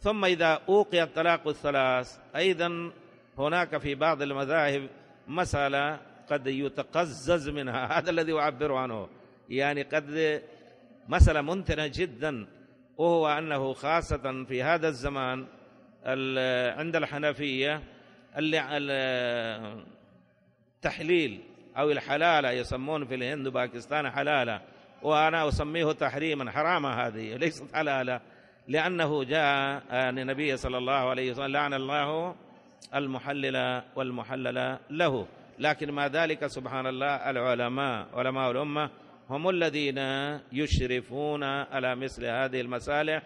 ثم إذا أوقي الطلاق الثلاث أيضا هناك في بعض المذاهب مسألة قد يتقزز منها [laughs] هذا الذي أعبر عنه يعني قد مسألة منتنة جدا وهو أنه خاصة في هذا الزمان عند الحنفية التحليل أو الحلالة يسمون في الهند وباكستان حلالة وأنا أسميه تحريما حرامة هذه ليست حلالة لأنه جاء النبي صلى الله عليه وسلم لعن الله المحلل والمحلل له لكن ما ذلك سبحان الله العلماء علماء الأمة هم الذين يشرفون على مثل هذه المسالح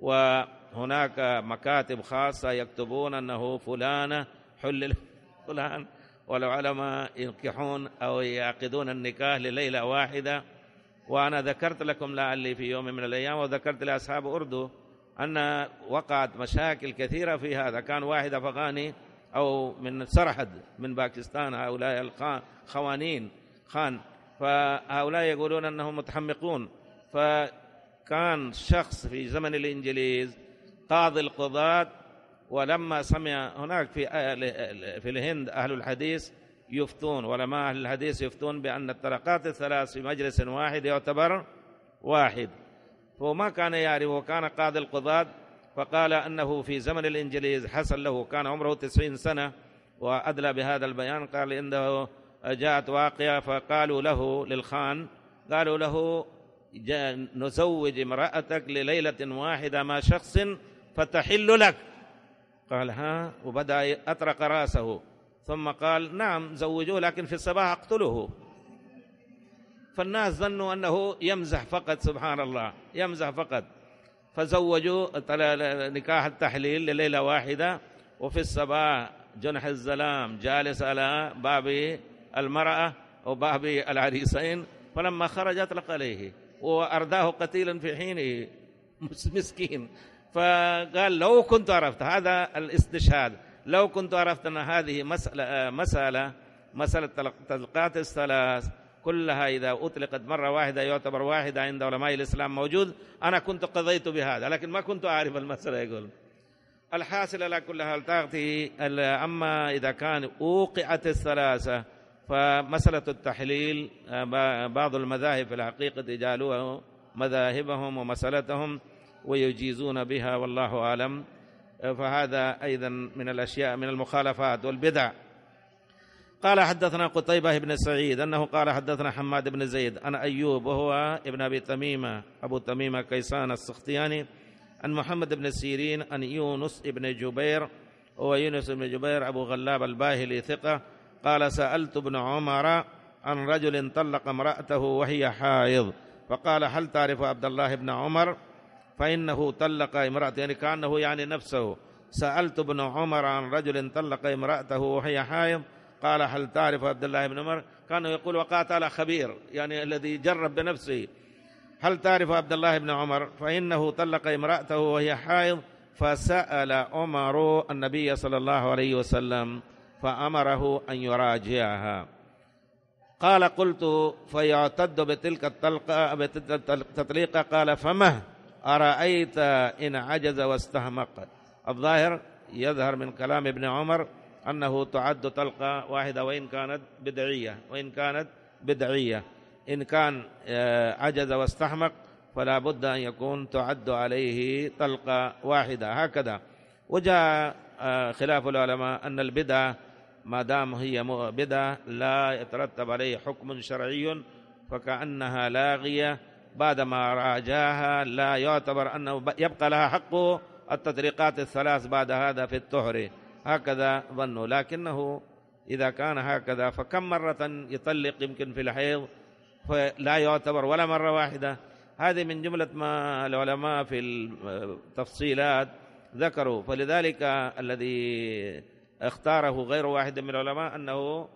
و هناك مكاتب خاصة يكتبون أنه فلانة حلل فلان والعلماء ينكحون أو يعقدون النكاح لليلة واحدة وأنا ذكرت لكم لعلي في يوم من الأيام وذكرت لأصحاب أردو أن وقعت مشاكل كثيرة في هذا كان واحد أفغاني أو من سرحد من باكستان هؤلاء الخوانين خان فهؤلاء يقولون أنهم متحمقون فكان شخص في زمن الإنجليز قاضي القضاة ولما سمع هناك في آه، في الهند أهل الحديث يفتون ولما أهل الحديث يفتون بأن الطرقات الثلاث في مجلس واحد يعتبر واحد فما كان يعرف وكان قاضي القضاة فقال أنه في زمن الإنجليز حصل له كان عمره تسعين سنة وأدلى بهذا البيان قال إنه جاءت واقعة فقالوا له للخان قالوا له نزوج امرأتك لليلة واحدة مع شخص فتحل لك قال ها وبدأ أطرق رأسه ثم قال نعم زوجوه لكن في الصباح أقتله فالناس ظنوا أنه يمزح فقط سبحان الله يمزح فقط فزوجوا نكاح التحليل لليلة واحدة وفي الصباح جنح الزلام جالس على باب المرأة أو باب العريسين فلما خرج أطلق عليه وأرداه قتيلا في حينه [laughs] مسكين فقال لو كنت عرفت هذا الاستشهاد لو كنت عرفت أن هذه مسألة آه، مسألة مسألة تلقات الثلاث كلها إذا أطلقت مرة واحدة يعتبر واحدة عند علماء الإسلام موجود أنا كنت قضيت بهذا لكن ما كنت أعرف المسألة يقول الحاصل على كل حال تغطي أما إذا كان أوقعت الثلاثة فمسألة التحليل آه، بعض المذاهب في الحقيقة جعلوها مذاهبهم ومسألتهم ويجيزون بها والله أعلم فهذا أيضا من الأشياء من المخالفات والبدع قال حدثنا قتيبة بن سعيد أنه قال حدثنا حماد بن زيد عن أيوب وهو ابن أبي تميمة أبو تميمة كيسان السختياني عن محمد بن سيرين عن يونس بن جبير هو يونس بن جبير أبو غلاب الباهلي ثقة قال سألت ابن عمر عن رجل طلق امرأته وهي حائض فقال هل تعرف عبد الله بن عمر؟ فإنه طلق امرأته يعني كأنه يعني نفسه سألت ابن عمر عن رجل طلق امرأته وهي حائض قال هل تعرف عبد الله بن عمر كان يقول وقاتل خبير يعني الذي جرب بنفسه هل تعرف عبد الله بن عمر فإنه طلق امرأته وهي حائض فسأل عمر النبي صلى الله عليه وسلم فأمره أن يراجعها قال قلت فيعتد بتلك التطليقة قال فمه أرأيت إن عجز واستهمق الظاهر يظهر من كلام ابن عمر أنه تعد طلقة واحدة وإن كانت بدعية وإن كانت بدعية إن كان آه، عجز واستحمق فلا بد أن يكون تعد عليه طلقة واحدة هكذا وجاء آه، خلاف العلماء أن البدعة ما دام هي بدعة لا يترتب عليه حكم شرعي فكأنها لاغية بعدما راجاها لا يعتبر أنه يبقى لها حق التطريقات الثلاث بعد هذا في الطهر هكذا ظنوا لكنه إذا كان هكذا فكم مرة يطلق يمكن في الحيض فلا يعتبر ولا مرة واحدة هذه من جملة ما العلماء في التفصيلات ذكروا فلذلك الذي اختاره غير واحد من العلماء أنه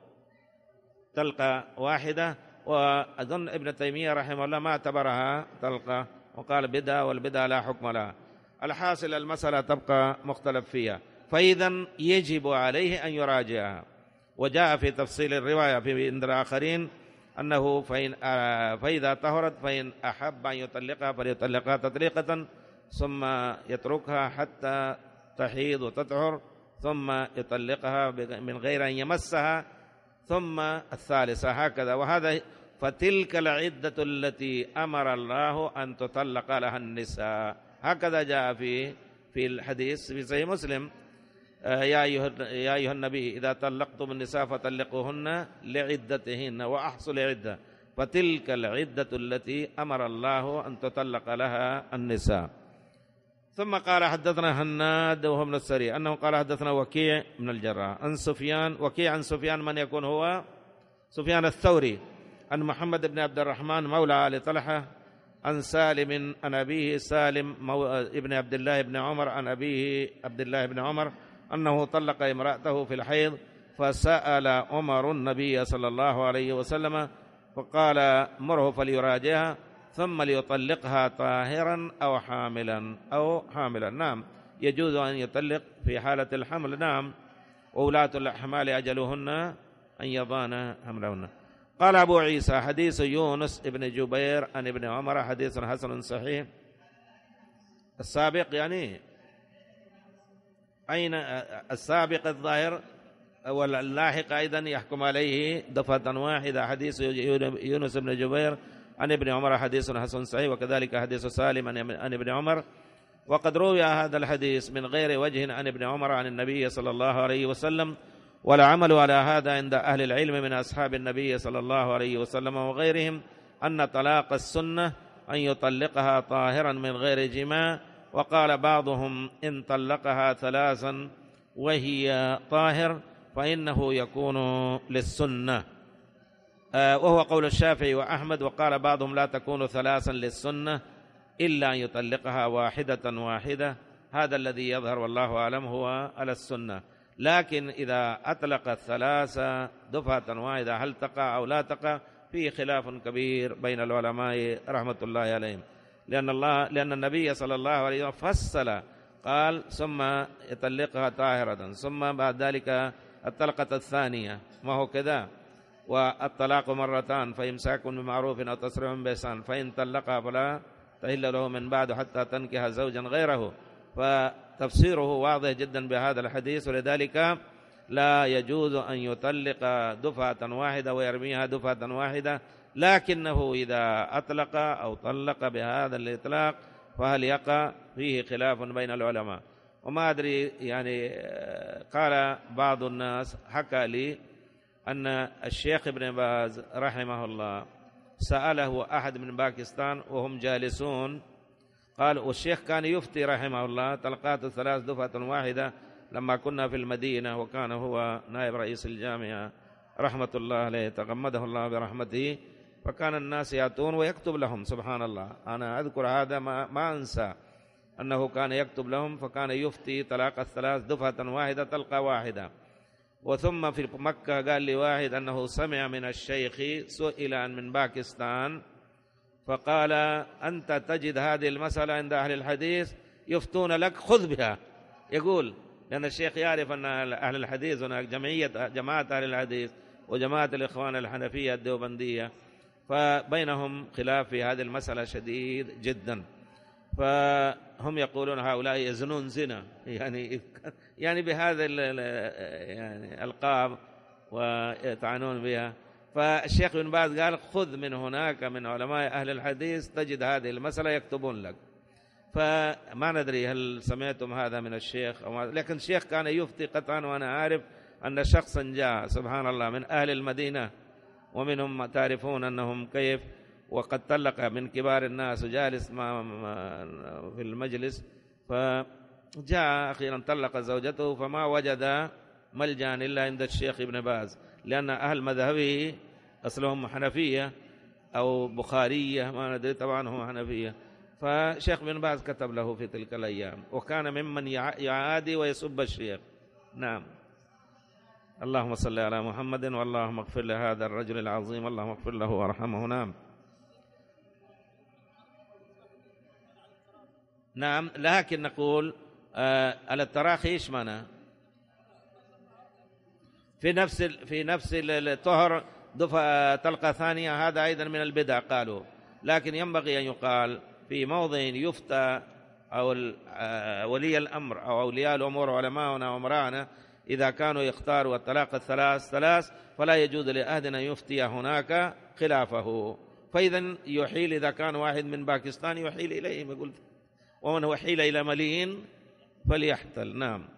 تلقى واحدة وأظن ابن تيمية رحمه الله ما اعتبرها طلقة وقال بدأ والبدأ لا حكم لها الحاصل المسألة تبقى مختلف فيها فإذا يجب عليه أن يراجعها وجاء في تفصيل الرواية في عند الآخرين أنه فإن آه، فإذا طهرت فإن أحب أن يطلقها فليطلقها تطليقة ثم يتركها حتى تحيض وتطهر ثم يطلقها من غير أن يمسها ثم الثالثة هكذا وهذا فتلك العدة التي أمر الله أن تطلق لها النساء هكذا جاء في في الحديث في صحيح مسلم آه، يا أيها يا أيها النبي إذا طلقتم النساء فطلقوهن لعدتهن وأحصل عدة فتلك العدة التي أمر الله أن تطلق لها النساء ثم قال حدثنا هناد وهو من السري أنه قال حدثنا وكيع من الجراح عن سفيان وكيع عن سفيان من يكون هو سفيان الثوري عن محمد بن عبد الرحمن مولى آل طلحة عن سالم عن أبيه سالم مو... ابن عبد الله بن عمر عن أبيه عبد الله بن عمر أنه طلق امرأته في الحيض فسأل عمر النبي صلى الله عليه وسلم فقال مره فليراجعها ثم ليطلقها طاهرا أو حاملا أو حاملا نعم يجوز أن يطلق في حالة الحمل نعم وولاة الأحمال أجلهن أن يضان حملهن قال أبو عيسى حديث يونس ابن جبير عن ابن عمر حديث حسن صحيح السابق يعني أين السابق الظاهر واللاحق أيضا يحكم عليه دفعة واحدة حديث يونس بن جبير عن ابن عمر حديث حسن صحيح وكذلك حديث سالم عن ابن عمر وقد روي هذا الحديث من غير وجه عن ابن عمر عن النبي صلى الله عليه وسلم والعمل على هذا عند أهل العلم من أصحاب النبي صلى الله عليه وسلم وغيرهم أن طلاق السنة أن يطلقها طاهرا من غير جماع وقال بعضهم إن طلقها ثلاثا وهي طاهر فإنه يكون للسنة آه، وهو قول الشافعي وأحمد وقال بعضهم لا تكون ثلاثا للسنة إلا أن يطلقها واحدة واحدة هذا الذي يظهر والله أعلم هو على السنة لكن إذا أطلق الثلاثة دفعة واحدة هل تقع أو لا تقع فيه خلاف كبير بين العلماء رحمة الله عليهم لأن الله لأن النبي صلى الله عليه وسلم فصل قال ثم يطلقها طاهرة ثم بعد ذلك الطلقة الثانية ما هو كذا والطلاق مرتان فإمساك بمعروف أو تصريح بإحسان فإن طلقها فلا تهل له من بعد حتى تنكح زوجا غيره ف تفسيره واضح جدا بهذا الحديث ولذلك لا يجوز أن يطلق دفعة واحدة ويرميها دفعة واحدة لكنه إذا أطلق أو طلق بهذا الإطلاق فهل يقع فيه خلاف بين العلماء وما أدري يعني قال بعض الناس حكى لي أن الشيخ ابن باز رحمه الله سأله أحد من باكستان وهم جالسون قال والشيخ كان يفتي رحمه الله تلقات الثلاث دفعة واحدة لما كنا في المدينة وكان هو نائب رئيس الجامعة رحمة الله عليه تغمده الله برحمته فكان الناس يأتون ويكتب لهم سبحان الله أنا أذكر هذا ما, ما أنسى أنه كان يكتب لهم فكان يفتي طلاق الثلاث دفعة واحدة تلقى واحدة وثم في مكة قال لي واحد أنه سمع من الشيخ سئل عن من باكستان فقال أنت تجد هذه المسألة عند أهل الحديث يفتون لك خذ بها يقول لأن الشيخ يعرف أن أهل الحديث هناك جمعية جماعة أهل الحديث وجماعة الإخوان الحنفية الدوبندية فبينهم خلاف في هذه المسألة شديد جدا فهم يقولون هؤلاء يزنون زنا [laughs] يعني يعني بهذا يعني القاب ويطعنون بها فالشيخ بن باز قال خذ من هناك من علماء أهل الحديث تجد هذه المسألة يكتبون لك فما ندري هل سمعتم هذا من الشيخ أو لكن الشيخ كان يفتي قطعا وأنا عارف أن شخصا جاء سبحان الله من أهل المدينة ومنهم تعرفون أنهم كيف وقد طلق من كبار الناس وجالس في المجلس فجاء أخيرا طلق زوجته فما وجد ملجأ إلا عند الشيخ ابن باز لأن أهل مذهبه أصلهم حنفية أو بخارية ما ندري طبعا هم حنفية فشيخ بن باز كتب له في تلك الأيام وكان ممن يعادي ويسب الشيخ نعم اللهم صل على محمد واللهم اغفر لهذا الرجل العظيم اللهم اغفر له وارحمه نعم نعم لكن نقول آه على التراخي ايش معنى في نفس في نفس الطهر دفعة طلقة ثانية هذا أيضا من البدع قالوا لكن ينبغي أن يقال في موضع يفتى أو آه، ولي الأمر أو أولياء الأمور علماؤنا وأمراءنا إذا كانوا يختاروا الطلاق الثلاث ثلاث فلا يجوز لأحد أن يفتي هناك خلافه فإذا يحيل إذا كان واحد من باكستان يحيل إليهم يقول ومن وحيل إلى مليين فليحتل نعم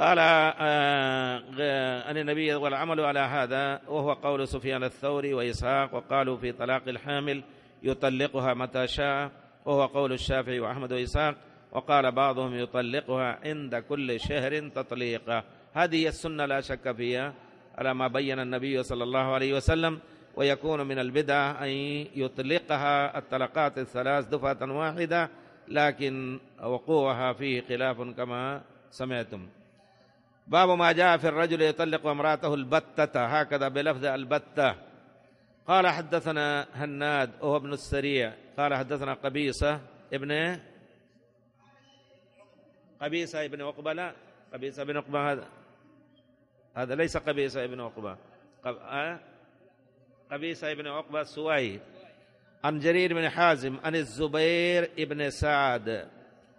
قال أن آه، آه، النبي والعمل على هذا وهو قول سفيان الثوري وإسحاق وقالوا في طلاق الحامل يطلقها متى شاء وهو قول الشافعي وأحمد وإسحاق وقال بعضهم يطلقها عند كل شهر تطليقة هذه السنة لا شك فيها على ما بين النبي صلى الله عليه وسلم ويكون من البدع أن يطلقها الطلقات الثلاث دفعة واحدة لكن وقوعها فيه خلاف كما سمعتم باب ما جاء في الرجل يطلق امراته البتة هكذا بلفظ البتة قال حدثنا هناد وهو ابن السريع قال حدثنا قبيصة ابن قبيصة ابن عقبة لا قبيصة بن عقبة هذا هذا ليس قبيصة ابن عقبة قب... أه؟ قبيصة ابن عقبة السويد عن جرير بن حازم عن الزبير ابن سعد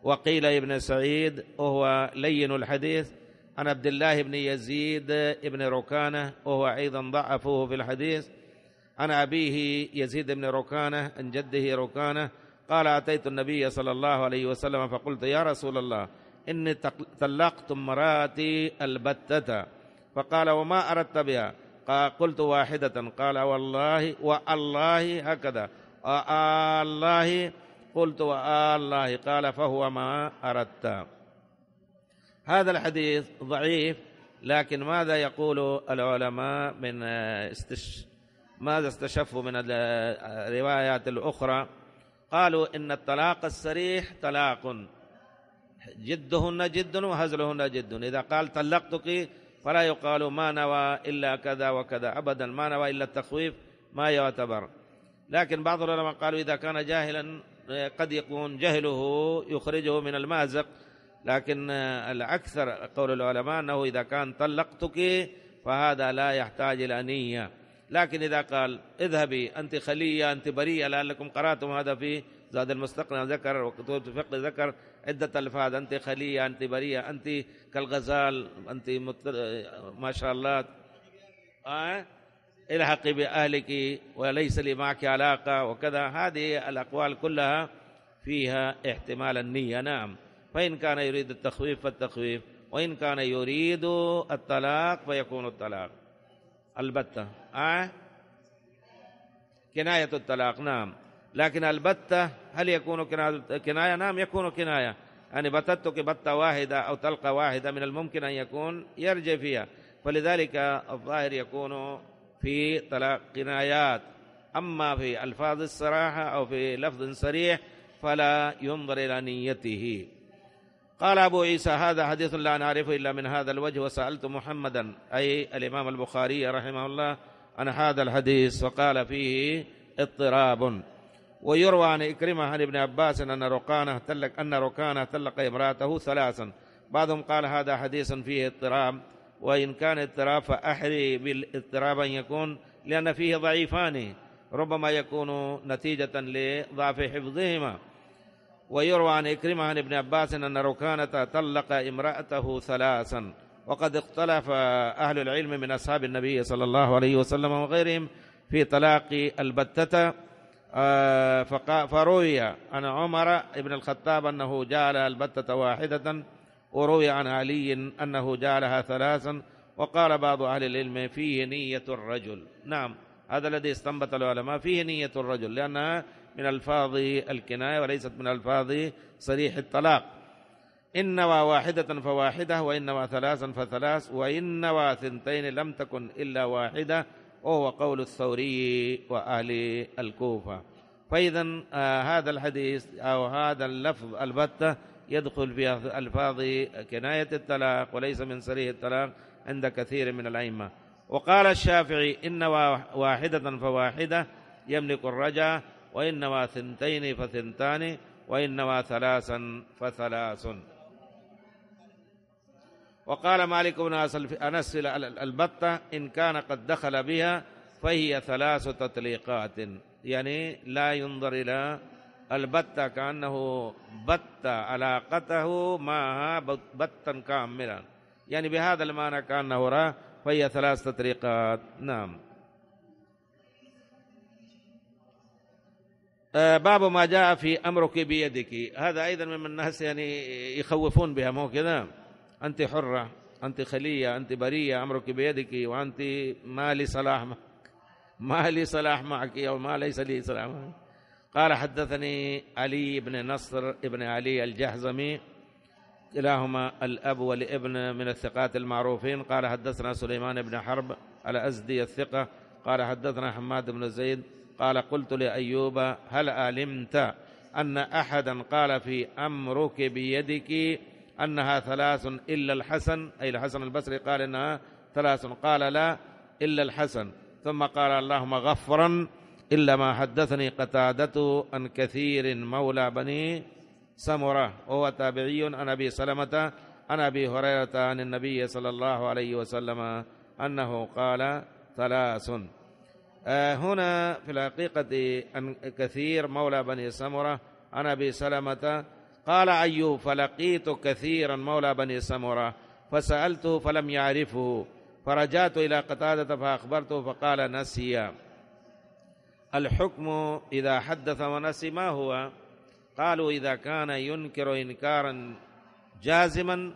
وقيل ابن سعيد وهو لين الحديث عن عبد الله بن يزيد بن ركانة وهو أيضا ضعفه في الحديث عن أبيه يزيد بن ركانة عن جده ركانة قال أتيت النبي صلى الله عليه وسلم فقلت يا رسول الله إني طلقت مراتي البتة فقال وما أردت بها قال قلت واحدة قال والله والله هكذا والله قلت والله قال فهو ما أردت هذا الحديث ضعيف لكن ماذا يقول العلماء من آه، استش ماذا استشفوا من الروايات آه، الأخرى قالوا إن الطلاق السريح طلاق جدهن جد وهزلهن جد إذا قال طلقتك فلا يقال ما نوى إلا كذا وكذا أبدا ما نوى إلا التخويف ما يعتبر لكن بعض العلماء قالوا إذا كان جاهلا آه، قد يكون جهله يخرجه من المازق لكن الأكثر قول العلماء أنه إذا كان طلقتك فهذا لا يحتاج إلى نية لكن إذا قال اذهبي أنت خلية أنت بريئة لعلكم قرأتم هذا في زاد المستقنع ذكر وكتب الفقه ذكر عدة ألفاظ أنت خلية أنت بريئة أنت كالغزال أنت متر... ما شاء الله آه؟ الحقي بأهلك وليس لي معك علاقة وكذا هذه الأقوال كلها فيها احتمال النية نعم فإن كان يريد التخويف فالتخويف وإن كان يريد الطلاق فيكون الطلاق البتة آه؟ كناية الطلاق نعم لكن البتة هل يكون كناية نعم يكون كناية يعني بتتك بتة واحدة أو تلقى واحدة من الممكن أن يكون يرجع فيها فلذلك الظاهر يكون في طلاق كنايات أما في ألفاظ الصراحة أو في لفظ صريح فلا ينظر إلى نيته قال أبو عيسى هذا حديث لا نعرفه إلا من هذا الوجه وسألت محمدا أي الإمام البخاري رحمه الله عن هذا الحديث وقال فيه اضطراب ويروى عن إكرمة عن ابن عباس أن ركانة تلق أن ركانة تلق امرأته ثلاثا بعضهم قال هذا حديث فيه اضطراب وإن كان اضطراب فأحري بالاضطراب أن يكون لأن فيه ضعيفان ربما يكون نتيجة لضعف حفظهما ويروى عن إكرمة عن ابن عباس أن ركانة طلق امرأته ثلاثا وقد اختلف أهل العلم من أصحاب النبي صلى الله عليه وسلم وغيرهم في طلاق البتة آه، فروي عن عمر بن الخطاب أنه جعل البتة واحدة وروي عن علي أنه جعلها ثلاثا وقال بعض أهل العلم فيه نية الرجل نعم هذا الذي استنبط العلماء فيه نية الرجل لأنها من ألفاظ الكناية وليست من ألفاظ صريح الطلاق إن واحدة فواحدة وإن ثلاثا فثلاث وإن ثنتين لم تكن إلا واحدة وهو قول الثوري وأهل الكوفة فإذا آه هذا الحديث أو هذا اللفظ البتة يدخل في ألفاظ كناية الطلاق وليس من صريح الطلاق عند كثير من الأئمة وقال الشافعي إن واحدة فواحدة يملك الرجاء وإنما ثنتين فثنتان وإنما ثلاثا فثلاث وقال مالك بن أنس البتة إن كان قد دخل بها فهي ثلاث تطليقات يعني لا ينظر إلى البتة كأنه بت علاقته معها بتا كاملا يعني بهذا المعنى كأنه رأى فهي ثلاث تطليقات نعم آه، باب ما جاء في أمرك بيدك هذا أيضا من الناس يعني يخوفون بها مو كذا أنت حرة أنت خلية أنت برية أمرك بيدك وأنت ما لي صلاح معك ما لي صلاح معك أو ما ليس لي صلاح معك قال حدثني علي بن نصر بن علي الجحزمي كلاهما الأب والابن من الثقات المعروفين قال حدثنا سليمان بن حرب على أزدي الثقة قال حدثنا حماد بن زيد قال قلت لأيوب هل علمت أن أحدا قال في أمرك بيدك أنها ثلاث إلا الحسن أي الحسن البصري قال إنها ثلاث قال لا إلا الحسن ثم قال اللهم غفرا إلا ما حدثني قتادته عن كثير مولى بني سمرة وهو تابعي عن أبي سلمة عن أبي هريرة عن النبي صلى الله عليه وسلم أنه قال ثلاث آه، هنا في الحقيقة أن كثير مولى بني سمرة عن أبي سلمة قال أيوب فلقيت كثيرا مولى بني سمرة فسألته فلم يعرفه فرجعت إلى قتادة فأخبرته فقال نسي الحكم إذا حدث ونسي ما هو قالوا إذا كان ينكر إنكارا جازما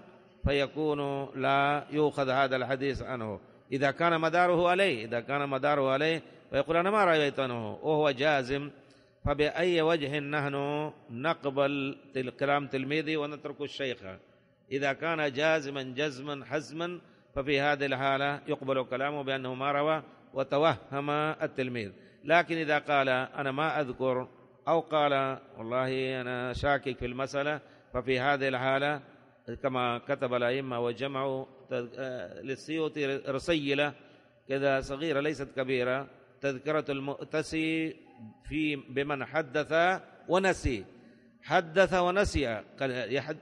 فيكون لا يؤخذ هذا الحديث عنه إذا كان مداره عليه إذا كان مداره عليه ويقول أنا ما رأيتنه وهو جازم فبأي وجه نحن نقبل كلام تلميذه ونترك الشيخ إذا كان جازما جزما حزما ففي هذه الحالة يقبل كلامه بأنه ما روى وتوهم التلميذ لكن إذا قال أنا ما أذكر أو قال والله أنا شاكك في المسألة ففي هذه الحالة كما كتب الأئمة وجمعوا آه، للسيوطي رسيلة كذا صغيرة ليست كبيرة تذكرة المؤتسي في بمن حدث ونسي حدث ونسي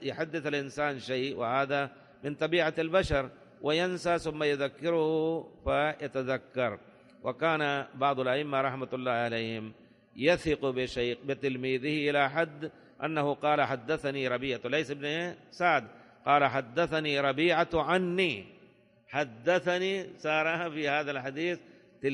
يحدث الإنسان شيء وهذا من طبيعة البشر وينسى ثم يذكره فيتذكر وكان بعض الأئمة رحمة الله عليهم يثق بشيخ بتلميذه إلى حد أنه قال حدثني ربيعة ليس ابن سعد قال حدثني ربيعة عني حدثني سارها في هذا الحديث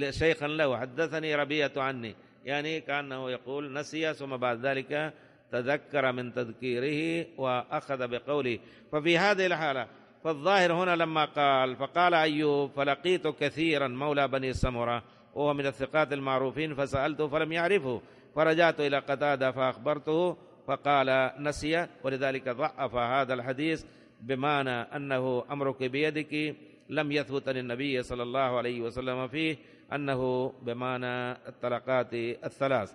شيخا له حدثني ربيعة عني يعني كأنه يقول نسي ثم بعد ذلك تذكر من تذكيره وأخذ بقوله ففي هذه الحالة فالظاهر هنا لما قال فقال أيوب فلقيت كثيرا مولى بني سمرة وهو من الثقات المعروفين فسألته فلم يعرفه فرجعت إلى قتادة فأخبرته فقال نسي ولذلك ضعف هذا الحديث بمعنى أنه أمرك بيدك لم يثبت عن النبي صلى الله عليه وسلم فيه أنه بمعنى الطلقات الثلاث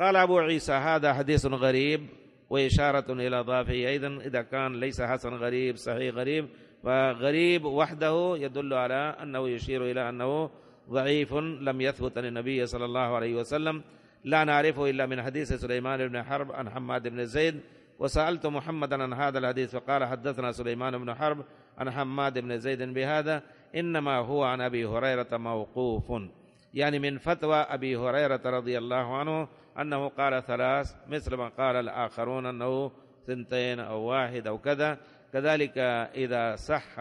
قال أبو عيسى هذا حديث غريب وإشارة إلى ضعفه أيضا إذا كان ليس حسن غريب صحيح غريب فغريب وحده يدل على أنه يشير إلى أنه ضعيف لم يثبت عن النبي صلى الله عليه وسلم لا نعرفه إلا من حديث سليمان بن حرب عن حماد بن زيد وسألت محمدا عن هذا الحديث فقال حدثنا سليمان بن حرب عن حماد بن زيد بهذا إنما هو عن أبي هريرة موقوف يعني من فتوى أبي هريرة رضي الله عنه أنه قال ثلاث مثل ما قال الآخرون أنه ثنتين أو واحد أو كذا كذلك إذا صح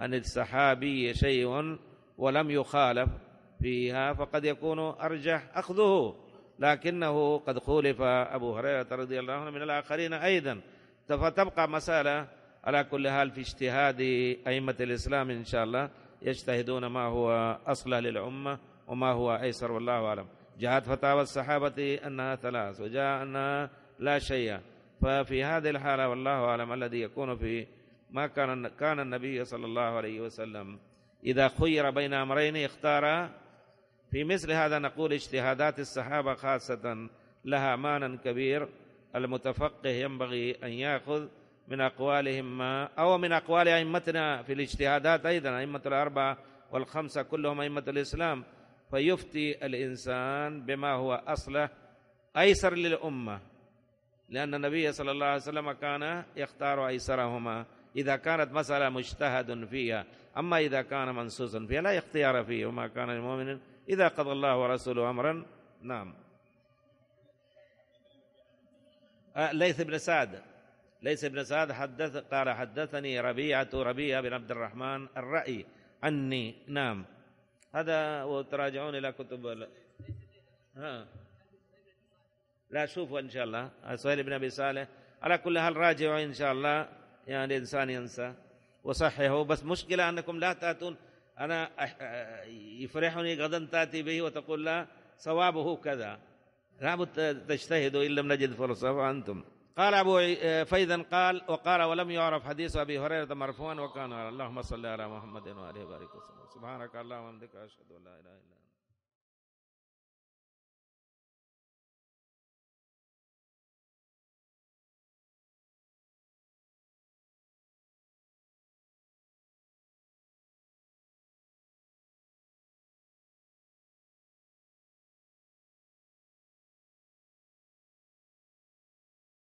عن الصحابي شيء ولم يخالف فيها فقد يكون أرجح أخذه لكنه قد خولف أبو هريرة رضي الله عنه من الآخرين أيضا فتبقى مسألة على كل حال في اجتهاد أئمة الإسلام إن شاء الله يجتهدون ما هو أصلح للأمة وما هو أيسر والله أعلم جاءت فتاوى الصحابة أنها ثلاث وجاء أنها لا شيء ففي هذه الحالة والله أعلم الذي يكون في ما كان كان النبي صلى الله عليه وسلم إذا خير بين أمرين اختار في مثل هذا نقول اجتهادات الصحابة خاصة لها مانا كبير المتفقه ينبغي أن يأخذ من أقوالهم ما أو من أقوال أئمتنا في الاجتهادات أيضا أئمة الأربعة والخمسة كلهم أئمة الإسلام فيفتي الإنسان بما هو أصله أيسر للأمة لأن النبي صلى الله عليه وسلم كان يختار أيسرهما إذا كانت مسألة مجتهد فيها أما إذا كان منصوصا فيها لا اختيار فيه وما كان المؤمنين إذا قضى الله ورسوله أمرا نعم آه، ليث بن سعد ليث بن سعد حدث قال حدثني ربيعة ربيعة بن عبد الرحمن الرأي عني نعم هذا وتراجعون إلى كتب ها لا شوفوا إن شاء الله سهيل بن أبي صالح على كل حال راجعوا إن شاء الله يعني الإنسان ينسى وصححوا بس مشكلة أنكم لا تأتون أنا يفرحني غدا تأتي به وتقول لا صوابه كذا لابد تجتهدوا إن لم نجد فرصة وأنتم قال أبو فإذا قال وقال ولم يعرف حديث أبي هريرة مرفوعا وكان اللهم صل على محمد وآله وبارك وسلم سبحانك اللهم وبحمدك أشهد أن لا إله إلا